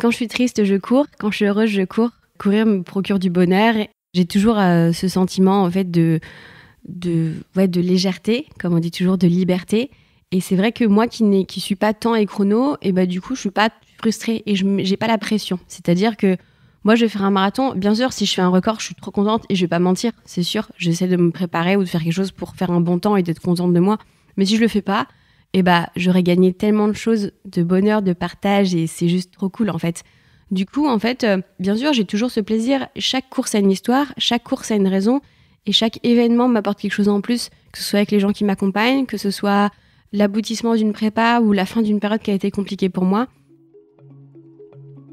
Quand je suis triste, je cours. Quand je suis heureuse, je cours. Courir me procure du bonheur. J'ai toujours euh, ce sentiment en fait de de de légèreté, comme on dit toujours, de liberté. Et c'est vrai que moi qui ne qui suis pas temps et chrono, et bah du coup je suis pas frustrée et je n'ai pas la pression. C'est-à-dire que moi, je vais faire un marathon. Bien sûr, si je fais un record, je suis trop contente et je vais pas mentir, c'est sûr. J'essaie de me préparer ou de faire quelque chose pour faire un bon temps et d'être contente de moi. Mais si je le fais pas, eh bah, j'aurais gagné tellement de choses, de bonheur, de partage, et c'est juste trop cool en fait. Du coup, en fait, euh, bien sûr, j'ai toujours ce plaisir. Chaque course a une histoire, chaque course a une raison, et chaque événement m'apporte quelque chose en plus, que ce soit avec les gens qui m'accompagnent, que ce soit l'aboutissement d'une prépa ou la fin d'une période qui a été compliquée pour moi.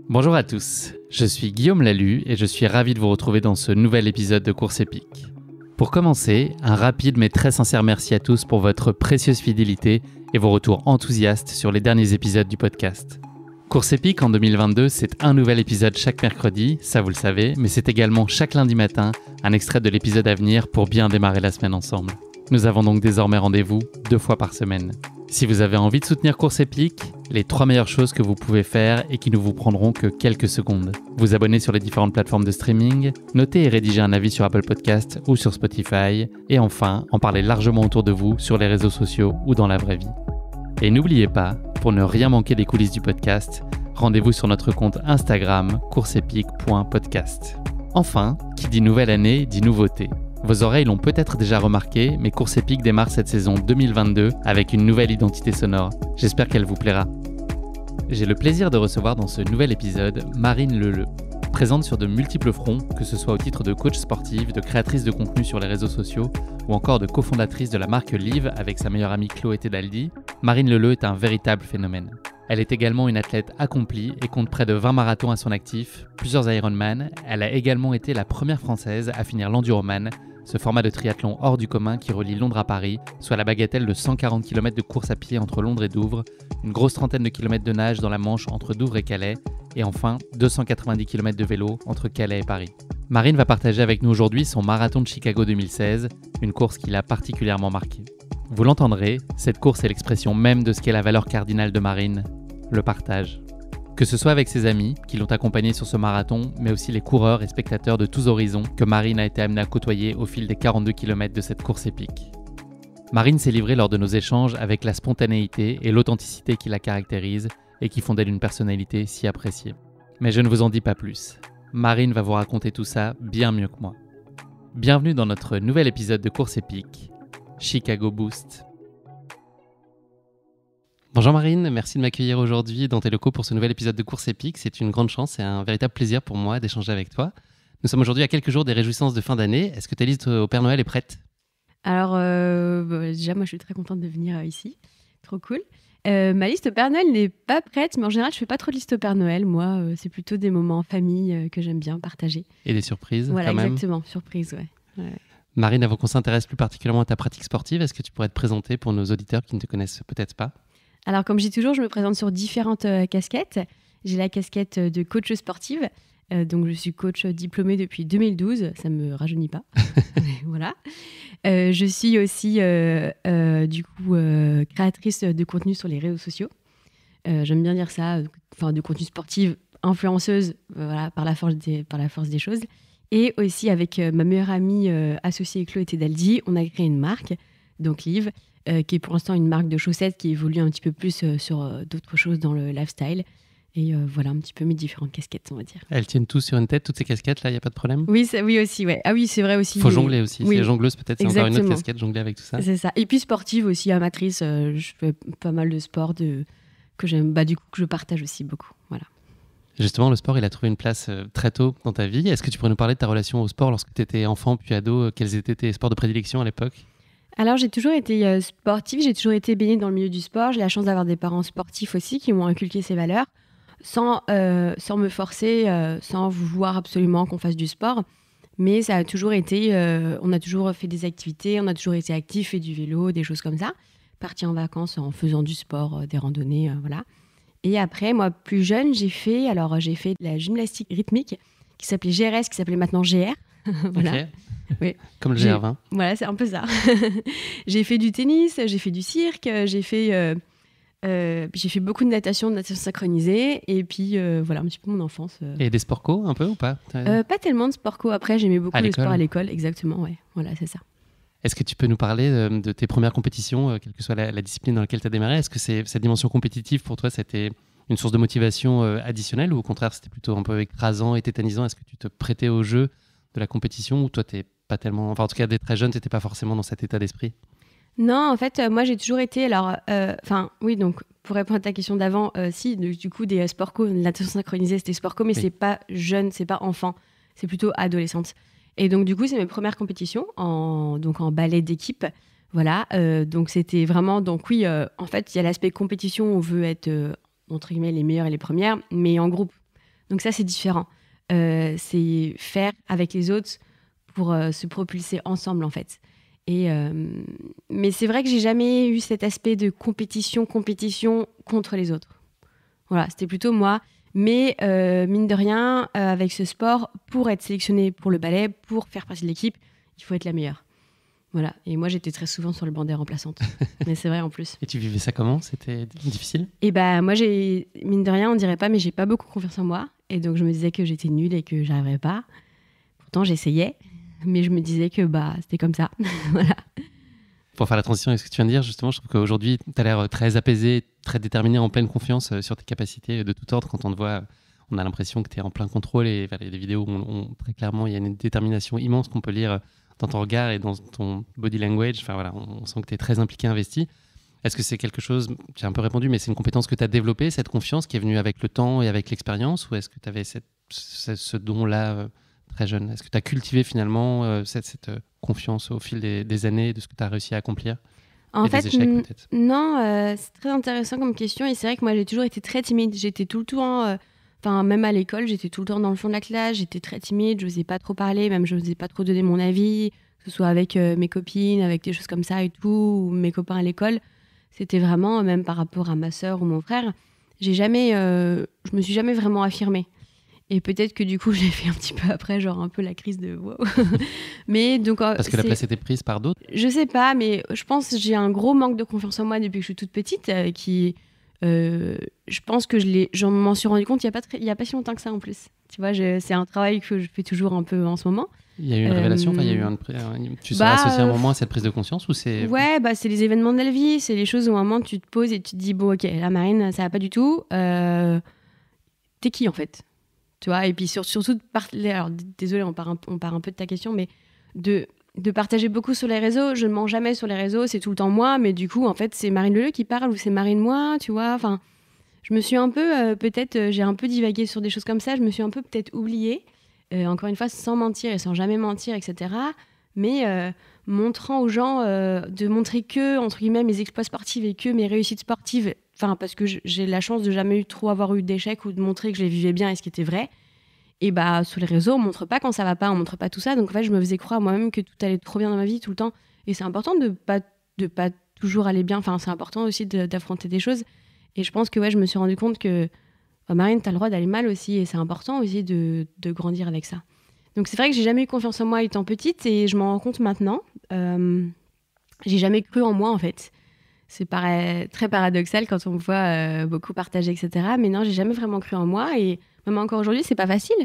Bonjour à tous, je suis Guillaume Lalu et je suis ravi de vous retrouver dans ce nouvel épisode de Course épique. Pour commencer, un rapide mais très sincère merci à tous pour votre précieuse fidélité et vos retours enthousiastes sur les derniers épisodes du podcast. Course épique en 2022, c'est un nouvel épisode chaque mercredi, ça vous le savez, mais c'est également chaque lundi matin un extrait de l'épisode à venir pour bien démarrer la semaine ensemble. Nous avons donc désormais rendez-vous deux fois par semaine. Si vous avez envie de soutenir Course Épique, les trois meilleures choses que vous pouvez faire et qui ne vous prendront que quelques secondes. Vous abonner sur les différentes plateformes de streaming, noter et rédiger un avis sur Apple Podcast ou sur Spotify, et enfin en parler largement autour de vous sur les réseaux sociaux ou dans la vraie vie. Et n'oubliez pas, pour ne rien manquer des coulisses du podcast, rendez-vous sur notre compte Instagram courseepique.podcast. Enfin, qui dit nouvelle année dit nouveauté. Vos oreilles l'ont peut-être déjà remarqué, mais Course Épique démarre cette saison 2022 avec une nouvelle identité sonore. J'espère qu'elle vous plaira. J'ai le plaisir de recevoir dans ce nouvel épisode Marine Leleu. Présente sur de multiples fronts, que ce soit au titre de coach sportive, de créatrice de contenu sur les réseaux sociaux ou encore de cofondatrice de la marque Live avec sa meilleure amie Chloé Tedaldi, Marine Leleu est un véritable phénomène. Elle est également une athlète accomplie et compte près de 20 marathons à son actif, plusieurs Ironman. Elle a également été la première française à finir l'Enduroman, ce format de triathlon hors du commun qui relie Londres à Paris, soit la bagatelle de 140 km de course à pied entre Londres et Douvres, une grosse trentaine de kilomètres de nage dans la Manche entre Douvres et Calais, et enfin 290 km de vélo entre Calais et Paris. Marine va partager avec nous aujourd'hui son marathon de Chicago 2016, une course qui l'a particulièrement marquée. Vous l'entendrez, cette course est l'expression même de ce qu'est la valeur cardinale de Marine, le partage. Que ce soit avec ses amis qui l'ont accompagnée sur ce marathon, mais aussi les coureurs et spectateurs de tous horizons que Marine a été amenée à côtoyer au fil des 42 km de cette course épique. Marine s'est livrée lors de nos échanges avec la spontanéité et l'authenticité qui la caractérisent et qui font d'elle une personnalité si appréciée. Mais je ne vous en dis pas plus. Marine va vous raconter tout ça bien mieux que moi. Bienvenue dans notre nouvel épisode de Course épique, Chicago Boost. Bonjour Marine, merci de m'accueillir aujourd'hui dans tes locaux pour ce nouvel épisode de Course épique. C'est une grande chance et un véritable plaisir pour moi d'échanger avec toi. Nous sommes aujourd'hui à quelques jours des réjouissances de fin d'année. Est-ce que ta liste euh, au Père Noël est prête Alors euh, bah, déjà, moi je suis très contente de venir euh, ici. Trop cool. ma liste au Père Noël n'est pas prête, mais en général, je fais pas trop de liste au Père Noël. Moi, c'est plutôt des moments en famille que j'aime bien partager. Et des surprises Voilà, exactement, surprises, ouais. Marine, avant qu'on s'intéresse plus particulièrement à ta pratique sportive, est-ce que tu pourrais te présenter pour nos auditeurs qui ne te connaissent peut-être pas alors, comme je dis toujours, je me présente sur différentes euh, casquettes. J'ai la casquette euh, de coach sportive. Euh, donc, je suis coach diplômée depuis 2012. Ça ne me rajeunit pas. voilà. je suis aussi, du coup, créatrice de contenu sur les réseaux sociaux. J'aime bien dire ça, enfin, de contenu sportif, influenceuse, voilà, par la force des, par la force des choses. Et aussi, avec ma meilleure amie associée Chloé Tedaldi, on a créé une marque, donc Live, euh, qui est pour l'instant une marque de chaussettes qui évolue un petit peu plus euh, sur euh, d'autres choses dans le lifestyle. Et voilà un petit peu mes différentes casquettes, on va dire. Elles tiennent tous sur une tête, toutes ces casquettes là, il n'y a pas de problème Oui, oui aussi, ouais. Ah oui, c'est vrai aussi. Il Faut jongler aussi. Oui. Les jongleuse peut-être, c'est encore une autre casquette, jongler avec tout ça. C'est ça. Et puis sportive aussi, amatrice, je fais pas mal de sport de... que j'aime, bah, du coup que je partage aussi beaucoup. Voilà. Justement, le sport, il a trouvé une place très tôt dans ta vie. Est-ce que tu pourrais nous parler de ta relation au sport lorsque tu étais enfant puis ado Quels étaient tes sports de prédilection à l'époque alors j'ai toujours été euh, sportive, j'ai toujours été baignée dans le milieu du sport. J'ai la chance d'avoir des parents sportifs aussi qui m'ont inculqué ces valeurs sans, euh, sans me forcer, euh, sans vouloir absolument qu'on fasse du sport. Mais ça a toujours été, on a toujours fait des activités, on a toujours été actifs, fait du vélo, des choses comme ça. Parti en vacances en faisant du sport, des randonnées, voilà. Et après, moi, plus jeune, j'ai fait, alors j'ai fait de la gymnastique rythmique qui s'appelait GRS, qui s'appelait maintenant GR. voilà. Oui. Comme le GR20. Voilà, c'est un peu ça. j'ai fait du tennis, j'ai fait du cirque, j'ai fait, euh, euh, j'ai fait beaucoup de natation, de natation synchronisée, et puis euh, voilà, un petit peu mon enfance. Et des sport co, un peu ou pas Pas tellement de sport co. Après, j'aimais beaucoup le sport à l'école, exactement, ouais. Voilà, c'est ça. Est-ce que tu peux nous parler de, tes premières compétitions, quelle que soit la, discipline dans laquelle tu as démarré Est-ce que c'est, cette dimension compétitive, pour toi, c'était une source de motivation additionnelle ou au contraire, c'était plutôt un peu écrasant et tétanisant Est-ce que tu te prêtais au jeu de la compétition ou toi, tu es pas tellement. Enfin, en tout cas, dès très jeune, tu n'étais pas forcément dans cet état d'esprit Non, en fait, euh, moi, j'ai toujours été. Alors, euh, enfin, oui, donc, pour répondre à ta question d'avant, euh, si, du, coup, des sport co, l'attention synchronisée, c'était sport co, mais ce c'est pas jeune, c'est pas enfant, c'est plutôt adolescente. Et donc, du coup, c'est mes premières compétitions en, donc en ballet d'équipe. Voilà, donc c'était vraiment. Donc, oui, en fait, il y a l'aspect compétition, on veut être, entre guillemets, les meilleurs et les premières, mais en groupe. Donc, ça, c'est différent. c'est faire avec les autres pour euh, se propulser ensemble en fait. Et euh, mais c'est vrai que j'ai jamais eu cet aspect de compétition, compétition contre les autres. Voilà, c'était plutôt moi. Mais euh, mine de rien, avec ce sport, pour être sélectionné pour le ballet, pour faire partie de l'équipe, il faut être la meilleure. Voilà. Et moi, j'étais très souvent sur le banc des remplaçantes. mais c'est vrai en plus. Et tu vivais ça comment C'était difficile Et eh ben, moi, j'ai mine de rien, on dirait pas, mais j'ai pas beaucoup confiance en moi. Et donc, je me disais que j'étais nulle et que j'arriverais pas. Pourtant, j'essayais. Mais je me disais que bah, c'était comme ça. voilà. Pour faire la transition avec ce que tu viens de dire, justement, je trouve qu'aujourd'hui, tu as l'air très apaisé, très déterminé, en pleine confiance euh, sur tes capacités de tout ordre. Quand on te voit, on a l'impression que tu es en plein contrôle et les vidéos, on, très clairement, il y a une détermination immense qu'on peut lire euh, dans ton regard et dans ton body language. Enfin, voilà, on, sent que tu es très impliqué, investi. Est-ce que c'est quelque chose, j'ai un peu répondu, mais c'est une compétence que tu as développée, cette confiance qui est venue avec le temps et avec l'expérience, ou est-ce que tu avais ce don-là euh, très jeune Est-ce que tu as cultivé finalement euh, cette, euh, confiance au fil des, années de ce que tu as réussi à accomplir en fait, non, euh, c'est très intéressant comme question. Et c'est vrai que moi, j'ai toujours été très timide. J'étais tout le temps, enfin, même à l'école, j'étais tout le temps dans le fond de la classe. J'étais très timide, je n'osais pas trop parler, même je n'osais pas trop donner mon avis, que ce soit avec mes copines, avec des choses comme ça et tout, ou mes copains à l'école. C'était vraiment, même par rapport à ma sœur ou mon frère, j'ai jamais, je me suis jamais vraiment affirmée. Et peut-être que du coup, j'ai fait un petit peu après, genre un peu la crise de waouh. mais donc. Euh, Parce que la place était prise par d'autres Je sais pas, mais je pense j'ai un gros manque de confiance en moi depuis que je suis toute petite euh, qui. Euh, je pense que je m'en suis rendu compte il n'y a, pas il y a pas si longtemps que ça en plus. Tu vois, c'est un travail que je fais toujours un peu en ce moment. Il y a eu une révélation, enfin, il y a eu un, tu bah, seras associé un moment à cette prise de conscience ou c'est Ouais, bah c'est les événements de la vie, c'est les choses où à un moment tu te poses et tu te dis bon ok, la marine ça va pas du tout. T'es qui en fait et puis surtout de Alors, désolé, on part, un, peu de ta question, mais de, de partager beaucoup sur les réseaux. Je ne mens jamais sur les réseaux, c'est tout le temps moi, mais du coup, en fait, c'est Marine Leleu qui parle ou c'est Marine moi, tu vois. Enfin, je me suis un peu, euh, peut-être, euh, j'ai un peu divagué sur des choses comme ça, je me suis un peu peut-être oubliée, euh, encore une fois, sans mentir et sans jamais mentir, etc. Mais montrant aux gens de montrer que, entre guillemets, mes exploits sportifs et que mes réussites sportives, enfin parce que j'ai la chance de jamais eu trop avoir eu d'échecs ou de montrer que je les vivais bien et ce qui était vrai. Et bah sur les réseaux, on montre pas quand ça va pas, on montre pas tout ça. Donc en fait, je me faisais croire moi-même que tout allait trop bien dans ma vie tout le temps. Et c'est important de pas de pas toujours aller bien. Enfin, c'est important aussi d'affronter des choses. Et je pense que ouais, je me suis rendu compte que marine oh, Marine, t'as le droit d'aller mal aussi, et c'est important aussi de, grandir avec ça. Donc c'est vrai que j'ai jamais eu confiance en moi étant petite, et je m'en rends compte maintenant. Euh, j'ai jamais cru en moi en fait c'est très paradoxal quand on me voit euh, beaucoup partager, etc. Mais non, j'ai jamais vraiment cru en moi et même encore aujourd'hui, c'est pas facile.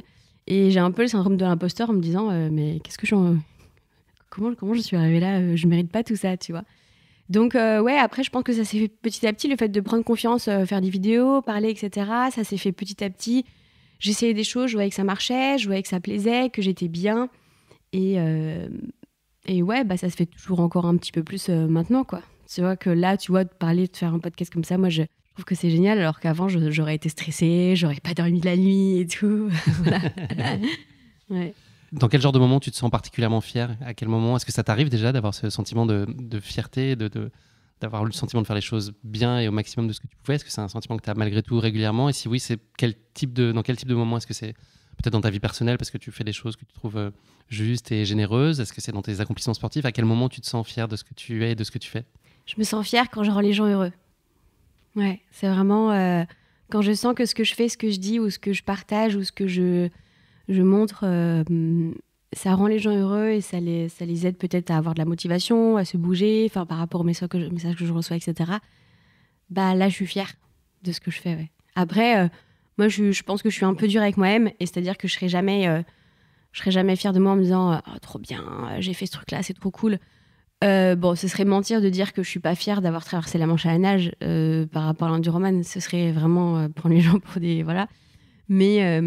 Et j'ai un peu le syndrome de l'imposteur en me disant euh, mais qu'est-ce que je comment comment je suis arrivée là euh, Je mérite pas tout ça, tu vois. Donc ouais, après je pense que ça s'est fait petit à petit le fait de prendre confiance, faire des vidéos, parler, etc. Ça s'est fait petit à petit. J'essayais des choses, je voyais que ça marchait, je voyais que ça plaisait, que j'étais bien et et ouais, bah ça se fait toujours encore un petit peu plus maintenant quoi. Tu vois que là, tu vois, de parler, de faire un podcast comme ça, moi, je trouve que c'est génial, alors qu'avant, j'aurais été stressée, j'aurais pas dormi de la nuit et tout. Dans quel genre de moment tu te sens particulièrement fière À quel moment Est-ce que ça t'arrive déjà d'avoir ce sentiment de, fierté, de, d'avoir le sentiment de faire les choses bien et au maximum de ce que tu pouvais Est-ce que c'est un sentiment que tu as malgré tout régulièrement Et si oui, c'est quel type de, dans quel type de moment Est-ce que c'est peut-être dans ta vie personnelle parce que tu fais des choses que tu trouves euh, justes et généreuses Est-ce que c'est dans tes accomplissements sportifs À quel moment tu te sens fier de ce que tu es et de ce que tu fais je me sens fière quand je rends les gens heureux. Ouais, c'est vraiment euh, quand je sens que ce que je fais, ce que je dis ou ce que je partage ou ce que je, je montre, euh, ça rend les gens heureux et ça les, ça les aide peut-être à avoir de la motivation, à se bouger, enfin par rapport aux messages que, je, messages que je reçois, etc. Bah là, je suis fière de ce que je fais. Ouais. Après, euh, moi, je, pense que je suis un peu dure avec moi-même et c'est-à-dire que je serai jamais, je serai jamais fière de moi en me disant oh, trop bien, j'ai fait ce truc-là, c'est trop cool. Euh, bon, ce serait mentir de dire que je suis pas fière d'avoir traversé la Manche à la nage euh, par rapport à l'enduroman. Ce serait vraiment euh, prendre les gens pour des voilà. Mais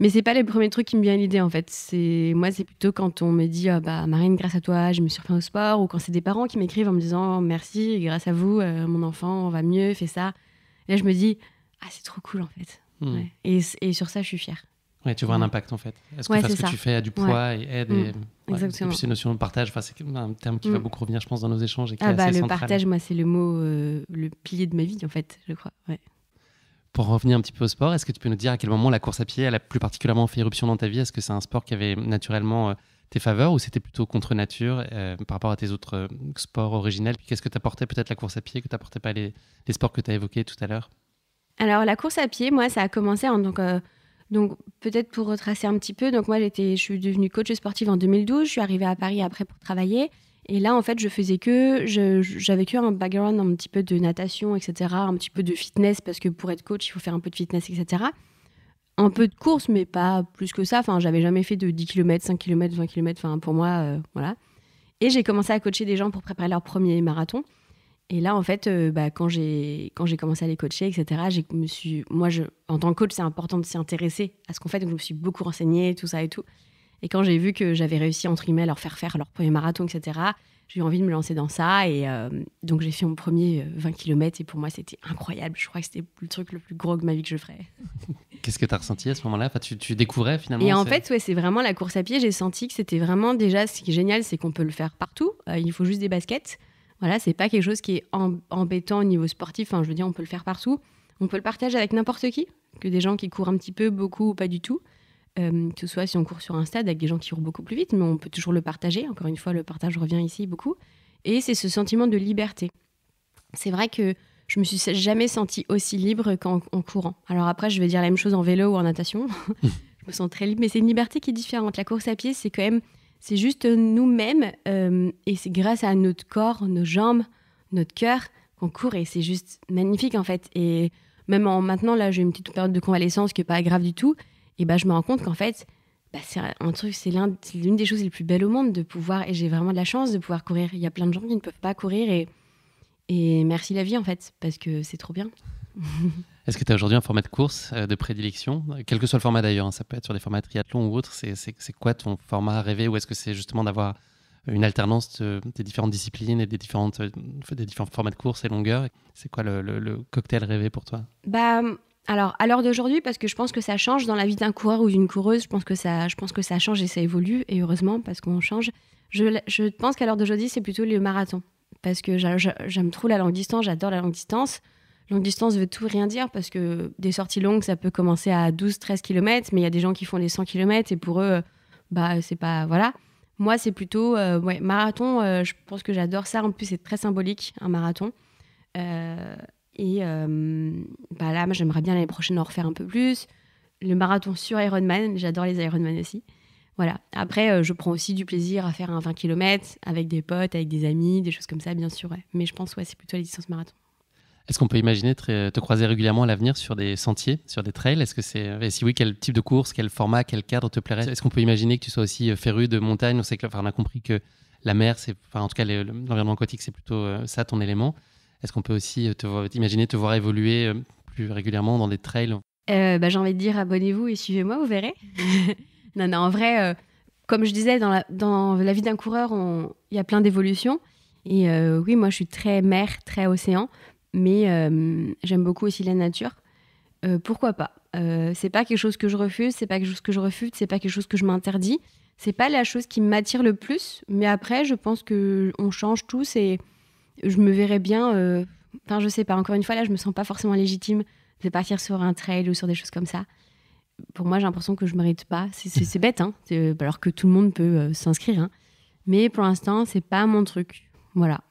mais c'est pas les premiers trucs qui me vient l'idée en fait. C'est moi, c'est plutôt quand on me dit ah, bah Marine, grâce à toi, je me suis au sport, ou quand c'est des parents qui m'écrivent en me disant oh, merci, grâce à vous, mon enfant on va mieux, fais ça. Et là, je me dis ah c'est trop cool en fait. Hmm. Et, et sur ça, je suis fière tu vois un impact en fait. Est-ce que ce que tu fais a du poids et aide mm. et, Exactement. et puis ces notions de partage, c'est un terme qui va mm. beaucoup revenir, je pense, dans nos échanges. Et qui ah bah, le partage, moi, c'est le mot, euh, le pilier de ma vie, en fait, je crois. Pour revenir un petit peu au sport, est-ce que tu peux nous dire à quel moment la course à pied, elle a plus particulièrement fait éruption dans ta vie Est-ce que c'est un sport qui avait naturellement euh, tes faveurs ou c'était plutôt contre nature euh, par rapport à tes autres sports originels Puis qu'est-ce que t'apportait peut-être la course à pied, que t'apportait pas les, sports que tu as évoqués tout à l'heure Alors, la course à pied, moi, ça a commencé en donc peut-être pour retracer un petit peu, donc moi j'étais, je suis devenue coach sportive en 2012, je suis arrivée à Paris après pour travailler. Et là, en fait, je faisais que, j'avais que un background un petit peu de natation, etc., un petit peu de fitness, parce que pour être coach, il faut faire un peu de fitness, etc. Un peu de course, mais pas plus que ça. Enfin, j'avais jamais fait de 10 km, 5 km, 20 km. Enfin, pour moi, euh, voilà. Et j'ai commencé à coacher des gens pour préparer leur premier marathon. Et là, en fait, euh, bah, quand j'ai quand j'ai commencé à les coacher, etc., me suis, moi, je, en tant que coach, c'est important de s'intéresser à ce qu'on fait. Donc, je me suis beaucoup renseignée, tout ça et tout. Et quand j'ai vu que j'avais réussi entre guillemets à leur faire faire leur premier marathon, etc., j'ai eu envie de me lancer dans ça. Et euh, donc, j'ai fait mon premier 20 euh, km. Et pour moi, c'était incroyable. Je crois que c'était le truc le plus gros de ma vie que je ferais. Qu'est-ce que tu as ressenti à ce moment-là tu, découvrais finalement Et en fait, ouais, c'est vraiment la course à pied. J'ai senti que c'était vraiment déjà ce qui est génial, c'est qu'on peut le faire partout. il faut juste des baskets. Voilà, c'est pas quelque chose qui est embêtant au niveau sportif. Enfin, je veux dire, on peut le faire partout. On peut le partager avec n'importe qui, que des gens qui courent un petit peu, beaucoup ou pas du tout. tout euh, que ce soit si on court sur un stade avec des gens qui courent beaucoup plus vite, mais on peut toujours le partager. Encore une fois, le partage revient ici beaucoup. Et c'est ce sentiment de liberté. C'est vrai que je me suis jamais sentie aussi libre qu'en courant. Alors après, je vais dire la même chose en vélo ou en natation. je me sens très libre, mais c'est une liberté qui est différente. La course à pied, c'est quand même c'est juste nous-mêmes euh, et c'est grâce à notre corps, nos jambes, notre cœur qu'on court et c'est juste magnifique en fait. Et même en, maintenant, là, j'ai une petite période de convalescence qui n'est pas grave du tout. Et bah, je me rends compte qu'en fait, bah, c'est un truc, c'est l'une des choses les plus belles au monde de pouvoir, et j'ai vraiment de la chance de pouvoir courir. Il y a plein de gens qui ne peuvent pas courir et merci la vie en fait, parce que c'est trop bien. Est-ce que tu as aujourd'hui un format de course euh, de prédilection Quel que soit le format d'ailleurs, hein, ça peut être sur des formats triathlon ou autre, c'est quoi ton format rêvé ou est-ce que c'est justement d'avoir une alternance des différentes disciplines et des, différentes, euh, des différents formats de course et longueurs C'est quoi le, cocktail rêvé pour toi bah, alors, à l'heure d'aujourd'hui, parce que je pense que ça change dans la vie d'un coureur ou d'une coureuse, je pense, que ça, je pense que ça change et ça évolue, et heureusement, parce qu'on change. Je, je pense qu'à l'heure d'aujourd'hui, c'est plutôt le marathon, parce que j'aime trop la longue distance, j'adore la longue distance. Longue distance veut tout rien dire parce que des sorties longues, ça peut commencer à 12-13 km, mais il y a des gens qui font les 100 km et pour eux, euh, bah, c'est pas. Voilà. Moi, c'est plutôt euh, marathon. Euh, je pense que j'adore ça. En plus, c'est très symbolique, un marathon. et bah là, moi, j'aimerais bien l'année prochaine en refaire un peu plus. Le marathon sur Ironman, j'adore les Ironman aussi. Voilà. Après, je prends aussi du plaisir à faire un 20 km avec des potes, avec des amis, des choses comme ça, bien sûr. Mais je pense, ouais, c'est plutôt les distances marathon. Est-ce qu'on peut imaginer euh, te, croiser régulièrement à l'avenir sur des sentiers, sur des trails Est-ce que c'est euh, si oui, quel type de course, quel format, quel cadre te plairait Est-ce qu'on peut imaginer que tu sois aussi euh, féru de montagne On sait que, enfin, on a compris que la mer, c'est, enfin, en tout cas, l'environnement aquatique, c'est plutôt ça ton élément. Est-ce qu'on peut aussi te imaginer te voir évoluer plus régulièrement dans des trails bah, j'ai envie de dire abonnez-vous et suivez-moi, vous verrez. non, non, en vrai, comme je disais, dans la, dans la vie d'un coureur, il y a plein d'évolutions. Et oui, moi, je suis très mer, très océan mais euh, j'aime beaucoup aussi la nature. Euh, pourquoi pas euh, C'est pas quelque chose que je refuse, c'est pas quelque chose que je refuse, c'est pas quelque chose que je m'interdis. C'est pas la chose qui m'attire le plus, mais après, je pense que on change tous et je me verrais bien. Enfin, je sais pas. Encore une fois, là, je me sens pas forcément légitime de partir sur un trail ou sur des choses comme ça pour moi, j'ai l'impression que je mérite pas. C'est bête, hein. alors que tout le monde peut s'inscrire. Hein. mais pour l'instant, c'est pas mon truc. Voilà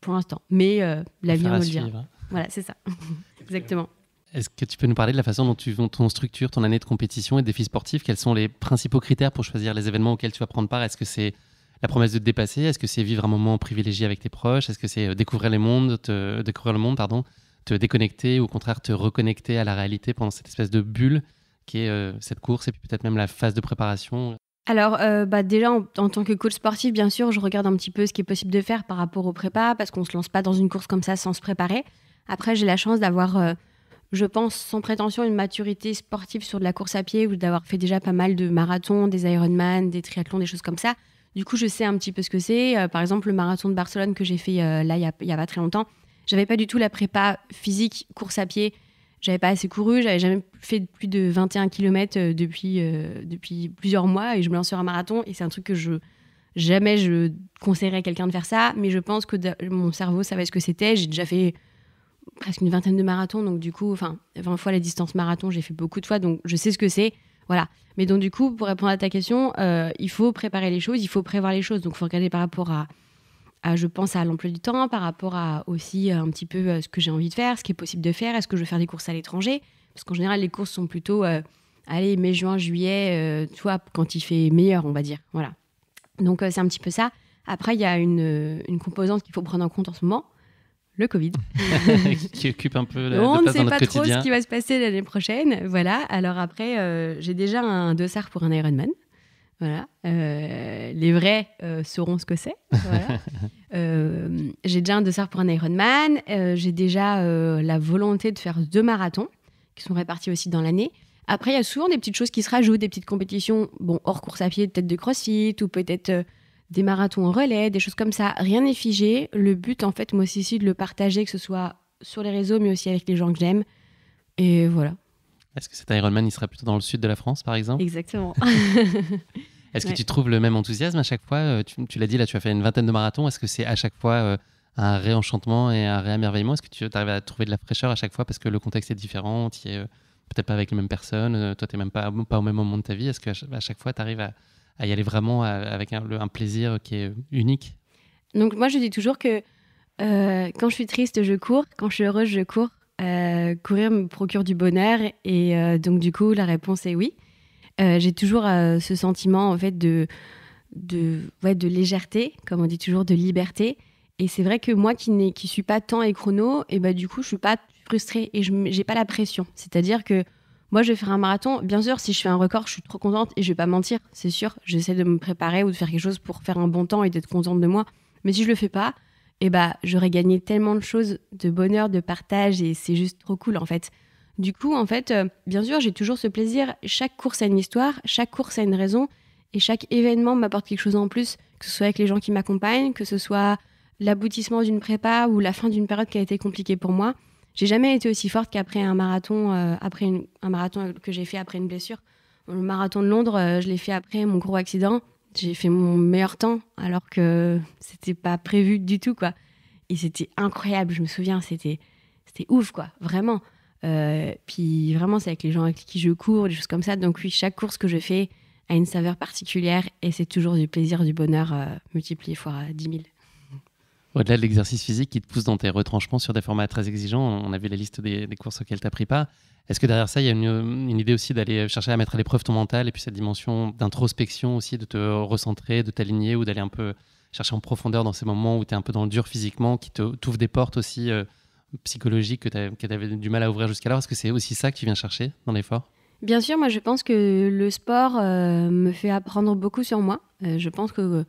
pour l'instant. Mais la euh, l'avenir nous le hein. Voilà, c'est ça. Exactement. Est-ce que tu peux nous parler de la façon dont tu ton structure ton année de compétition et défis sportifs Quels sont les principaux critères pour choisir les événements auxquels tu vas prendre part Est-ce que c'est la promesse de te dépasser Est-ce que c'est vivre un moment privilégié avec tes proches Est-ce que c'est euh, découvrir, découvrir le monde, pardon, te déconnecter ou au contraire te reconnecter à la réalité pendant cette espèce de bulle qui est euh, cette course et puis peut-être même la phase de préparation alors, euh, bah, déjà, en, tant que coach sportif, bien sûr, je regarde un petit peu ce qui est possible de faire par rapport au prépa, parce qu'on ne se lance pas dans une course comme ça sans se préparer. Après, j'ai la chance d'avoir, euh, je pense, sans prétention, une maturité sportive sur de la course à pied, ou d'avoir fait déjà pas mal de marathons, des Ironman, des triathlons, des choses comme ça. Du coup, je sais un petit peu ce que c'est. Euh, par exemple, le marathon de Barcelone que j'ai fait là, il n'y a, a, pas très longtemps, j'avais pas du tout la prépa physique, course à pied, j'avais pas assez couru, j'avais jamais fait plus de 21 km euh, depuis, euh, depuis plusieurs mois et je me lance sur un marathon et c'est un truc que je jamais je conseillerais à quelqu'un de faire ça, mais je pense que mon cerveau savait ce que c'était, j'ai déjà fait presque une vingtaine de marathons donc du coup enfin 20 fois la distance marathon, j'ai fait beaucoup de fois donc je sais ce que c'est. Voilà. Mais donc du coup, pour répondre à ta question, euh, il faut préparer les choses, il faut prévoir les choses. Donc il faut regarder par rapport à je pense à l'emploi du temps, par rapport à aussi euh, un petit peu euh, ce que j'ai envie de faire, ce qui est possible de faire, est-ce que je veux faire des courses à l'étranger Parce qu'en général, les courses sont plutôt, euh, allez, mai, juin, juillet, toi quand il fait meilleur, on va dire. Voilà. Donc, c'est un petit peu ça. Après, il y a une, composante qu'il faut prendre en compte en ce moment, le Covid. qui occupe un peu la On ne sait pas trop ce qui va se passer l'année prochaine. Voilà. Alors après, j'ai déjà un dossard pour un Ironman. Voilà. Euh, les vrais euh, sauront ce que c'est. Euh, j'ai déjà un dessert pour un Ironman. j'ai déjà la volonté de faire deux marathons qui sont répartis aussi dans l'année. Après, il y a souvent des petites choses qui se rajoutent, des petites compétitions, bon, hors course à pied, peut-être de crossfit ou peut-être des marathons en relais, des choses comme ça. Rien n'est figé. Le but, en fait, moi aussi, c'est de le partager, que ce soit sur les réseaux, mais aussi avec les gens que j'aime. Et voilà. Est-ce que cet Ironman, il sera plutôt dans le sud de la France, par exemple Exactement. Est-ce que tu trouves le même enthousiasme à chaque fois euh, Tu, l'as dit, là, tu as fait une vingtaine de marathons. Est-ce que c'est à chaque fois euh, un réenchantement et un réamerveillement Est-ce que tu arrives à trouver de la fraîcheur à chaque fois parce que le contexte est différent Tu es euh, peut-être pas avec les mêmes personnes, toi, tu n'es même pas, au même moment de ta vie. Est-ce qu'à chaque, à chaque fois, tu arrives à, y aller vraiment avec un, un, plaisir qui est unique Donc, moi, je dis toujours que quand je suis triste, je cours. Quand je suis heureuse, je cours. Euh, courir me procure du bonheur Et euh, donc, du coup, la réponse est oui. Euh, j'ai toujours ce sentiment, en fait, de, de, de légèreté, comme on dit toujours, de liberté. Et c'est vrai que moi, qui ne qui suis pas temps et chrono, et bah, du coup, je suis pas frustrée et je n'ai pas la pression. C'est-à-dire que moi, je vais faire un marathon. Bien sûr, si je fais un record, je suis trop contente et je vais pas mentir, c'est sûr. J'essaie de me préparer ou de faire quelque chose pour faire un bon temps et d'être contente de moi. Mais si je le fais pas, et eh bah, j'aurais gagné tellement de choses, de bonheur, de partage, et c'est juste trop cool en fait. Du coup, en fait, euh, bien sûr, j'ai toujours ce plaisir. Chaque course a une histoire, chaque course a une raison, et chaque événement m'apporte quelque chose en plus, que ce soit avec les gens qui m'accompagnent, que ce soit l'aboutissement d'une prépa ou la fin d'une période qui a été compliquée pour moi. J'ai jamais été aussi forte qu'après un marathon, euh, après un marathon que j'ai fait après une blessure. Le marathon de Londres, euh, je l'ai fait après mon gros accident. J'ai fait mon meilleur temps alors que c'était pas prévu du tout, quoi. Et c'était incroyable, je me souviens, c'était ouf, quoi, vraiment. Euh, puis vraiment, c'est avec les gens avec qui je cours, des choses comme ça. Donc oui, chaque course que je fais a une saveur particulière et c'est toujours du plaisir, du bonheur euh, multiplié fois dix mille. Au-delà de l'exercice physique qui te pousse dans tes retranchements sur des formats très exigeants, on a vu la liste des, courses auxquelles tu n'as pris pas. Est-ce que derrière ça, il y a une, idée aussi d'aller chercher à mettre à l'épreuve ton mental et puis cette dimension d'introspection aussi, de te recentrer, de t'aligner ou d'aller un peu chercher en profondeur dans ces moments où tu es un peu dans le dur physiquement, qui t'ouvrent des portes aussi euh, psychologiques que tu avais du mal à ouvrir jusqu'alors Est-ce que c'est aussi ça que tu viens chercher dans l'effort Bien sûr, moi je pense que le sport euh, me fait apprendre beaucoup sur moi. Euh, je pense que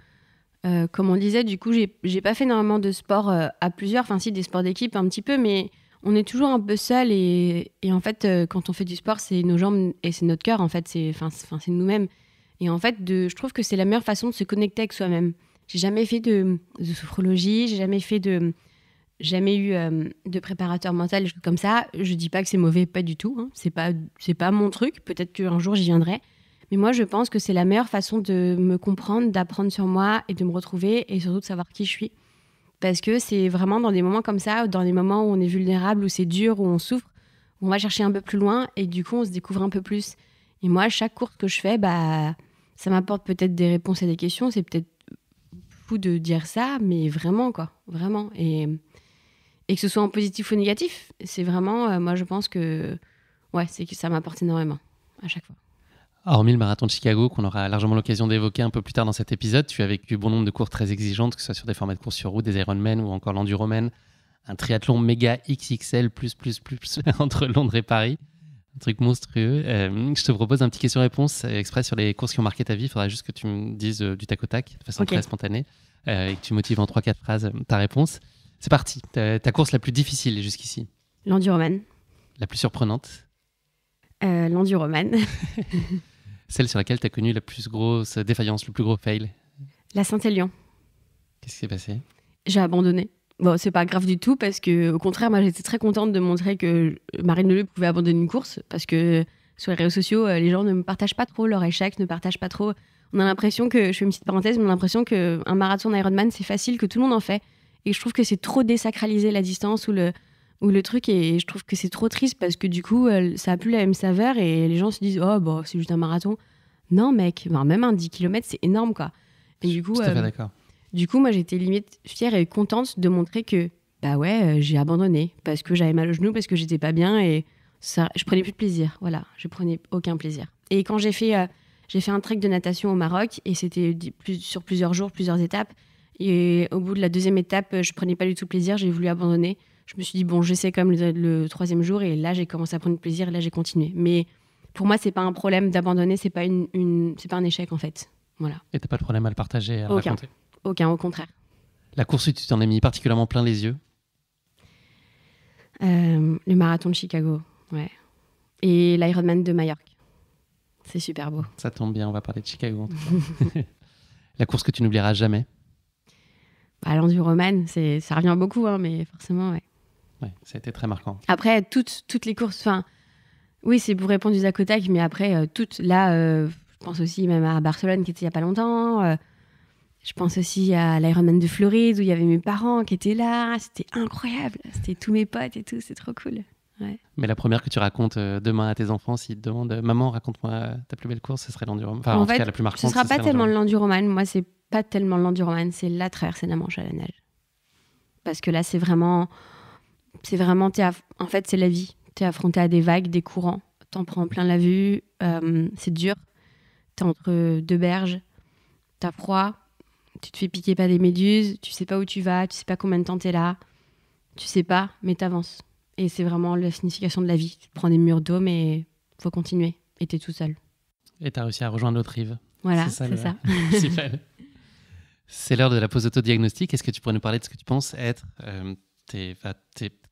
euh, comme on disait, du coup, j'ai pas fait énormément de sport euh, à plusieurs, enfin si des sports d'équipe un petit peu, mais on est toujours un peu seul et, en fait, euh, quand on fait du sport, c'est nos jambes et c'est notre cœur en fait, c'est nous-mêmes. Et en fait, de, je trouve que c'est la meilleure façon de se connecter avec soi-même. J'ai jamais fait de, sophrologie, j'ai jamais fait de jamais eu de préparateur mental comme ça. Je dis pas que c'est mauvais, pas du tout. Hein. C'est pas c'est pas mon truc. Peut-être qu'un jour j'y viendrai. Mais moi, je pense que c'est la meilleure façon de me comprendre, d'apprendre sur moi et de me retrouver et surtout de savoir qui je suis. Parce que c'est vraiment dans des moments comme ça, dans des moments où on est vulnérable, où c'est dur, où on souffre, on va chercher un peu plus loin et du coup, on se découvre un peu plus. Et moi, chaque course que je fais, bah, ça m'apporte peut-être des réponses à des questions. C'est peut-être fou de dire ça, mais vraiment, quoi. Vraiment. Et, que ce soit en positif ou négatif, c'est vraiment, euh, moi, je pense que ouais, c'est que ça m'apporte énormément à chaque fois. Hormis le marathon de Chicago, qu'on aura largement l'occasion d'évoquer un peu plus tard dans cet épisode, tu as vécu bon nombre de courses très exigeantes, que ce soit sur des formats de course sur route, des Ironman ou encore l'Enduroman, un triathlon méga XXL, plus, plus, plus, entre Londres et Paris. Un truc monstrueux. Euh, je te propose un petit question-réponse euh, exprès sur les courses qui ont marqué ta vie. Il faudra juste que tu me dises euh, du tac au tac, de façon très spontanée, et que tu motives en 3-4 phrases ta réponse. C'est parti. Ta, course la plus difficile jusqu'ici L'Enduroman. La plus surprenante L'Enduroman. celle sur laquelle tu as connu la plus grosse défaillance, le plus gros fail La saint élion Qu'est-ce qui s'est passé J'ai abandonné. Bon, c'est pas grave du tout parce que, au contraire, moi j'étais très contente de montrer que Marine Leleu pouvait abandonner une course parce que sur les réseaux sociaux, euh, les gens ne partagent pas trop leur échec, ne partagent pas trop. On a l'impression que, je fais une petite parenthèse, mais on a l'impression qu'un marathon Ironman c'est facile, que tout le monde en fait. Et je trouve que c'est trop désacralisé la distance ou le, où le truc est, je trouve que c'est trop triste parce que du coup, ça a plus la même saveur et les gens se disent oh bon, bah, c'est juste un marathon. Non mec, même un 10 km c'est énorme quoi. Et du coup, euh, d'accord. Du coup, moi j'étais limite fière et contente de montrer que bah ouais, euh, j'ai abandonné parce que j'avais mal au genou, parce que j'étais pas bien et ça, je prenais plus de plaisir. Voilà, je prenais aucun plaisir. Et quand j'ai fait, euh, j'ai fait un trek de natation au Maroc et c'était sur plusieurs jours, plusieurs étapes. Et au bout de la deuxième étape, je prenais pas du tout plaisir, j'ai voulu abandonner je me suis dit, bon, j'essaie comme le, troisième jour et là, j'ai commencé à prendre plaisir et là, j'ai continué. Mais pour moi, c'est pas un problème d'abandonner, c'est pas, une, c'est pas un échec en fait. Voilà. Et t'as pas de problème à le partager, à Aucun. raconter Aucun, au contraire. La course, tu t'en as mis particulièrement plein les yeux euh, Le marathon de Chicago, ouais. Et l'Ironman de Majorque. C'est super beau. Ça tombe bien, on va parler de Chicago la course que tu n'oublieras jamais bah, c'est ça revient beaucoup, hein, mais forcément, ouais. Ouais, ça a été très marquant. Après, toutes, toutes les courses, enfin, oui, c'est pour répondre du Zakotak, mais après, euh, toutes, là, euh, je pense aussi même à Barcelone qui était il n'y a pas longtemps. Euh, je pense aussi à l'Ironman de Floride où il y avait mes parents qui étaient là. C'était incroyable. C'était tous mes potes et tout. C'est trop cool. Mais la première que tu racontes demain à tes enfants, s'ils te demandent Maman, raconte-moi ta plus belle course, ce serait l'enduroman. Enfin, en, la plus marquante. Ce ne sera pas tellement l'enduroman. Moi, c'est pas tellement l'enduroman, c'est la traversée de la Manche à la neige. Parce que là, c'est vraiment c'est vraiment, en fait, c'est la vie. Tu es affronté à des vagues, des courants. T'en prends plein la vue. Euh, c'est dur. T'es entre deux berges. T'as froid. Tu te fais piquer par des méduses. Tu sais pas où tu vas. Tu sais pas combien de temps t'es là. Tu sais pas, mais t'avances. Et c'est vraiment la signification de la vie. Tu prends des murs d'eau, mais faut continuer. Et t'es tout seul. Et t'as réussi à rejoindre l'autre rive. Voilà, c'est ça. C'est C'est l'heure de la pause autodiagnostique, Est-ce que tu pourrais nous parler de ce que tu penses être euh, tes,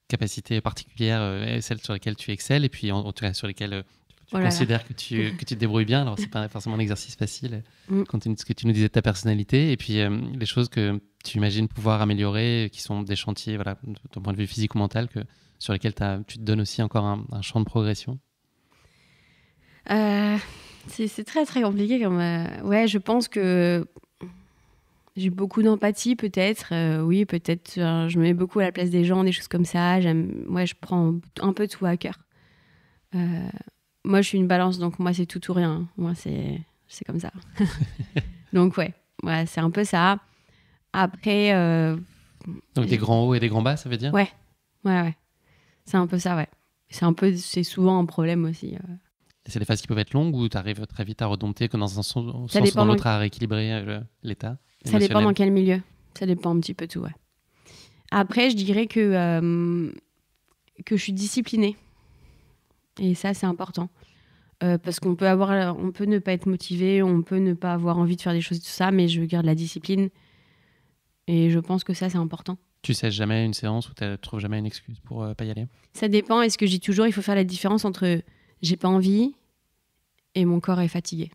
capacités particulières, euh, et celles sur lesquelles tu excelles et puis en, tout cas sur lesquelles euh, tu oh considères que tu, que tu te débrouilles bien. Alors, c'est pas forcément un exercice facile, mm. continue de ce que tu nous disais de ta personnalité et puis euh, les choses que tu imagines pouvoir améliorer, qui sont des chantiers, voilà, de ton point de vue physique ou mental, que, sur lesquels tu te donnes aussi encore un, un champ de progression C'est très, très compliqué. Comme, ouais, je pense que j'ai beaucoup d'empathie, peut-être. Euh, oui, peut-être. Euh, je me mets beaucoup à la place des gens, des choses comme ça. J'aime, moi je prends un peu tout à cœur. Euh, moi, je suis une balance, donc moi, c'est tout ou rien. Moi, c'est, c'est comme ça. donc, ouais, ouais c'est un peu ça. Après. donc, des grands hauts et des grands bas, ça veut dire Ouais, ouais, ouais. C'est un peu ça, ouais. C'est, un peu, c'est souvent un problème aussi. C'est des phases qui peuvent être longues ou tu arrives très vite à redompter que dans un sens ou dans l'autre à rééquilibrer l'état ça dépend dans quel milieu. Ça dépend un petit peu tout, ouais. Après, je dirais que, euh, que je suis disciplinée. Et ça, c'est important. Euh, parce qu'on peut, avoir, on peut ne pas être motivé, on peut ne pas avoir envie de faire des choses et tout ça, mais je garde la discipline. Et je pense que ça, c'est important. Tu sais jamais une séance ou tu trouves jamais une excuse pour ne euh, pas y aller Ça dépend. Et ce que je dis toujours, il faut faire la différence entre j'ai pas envie et mon corps est fatigué.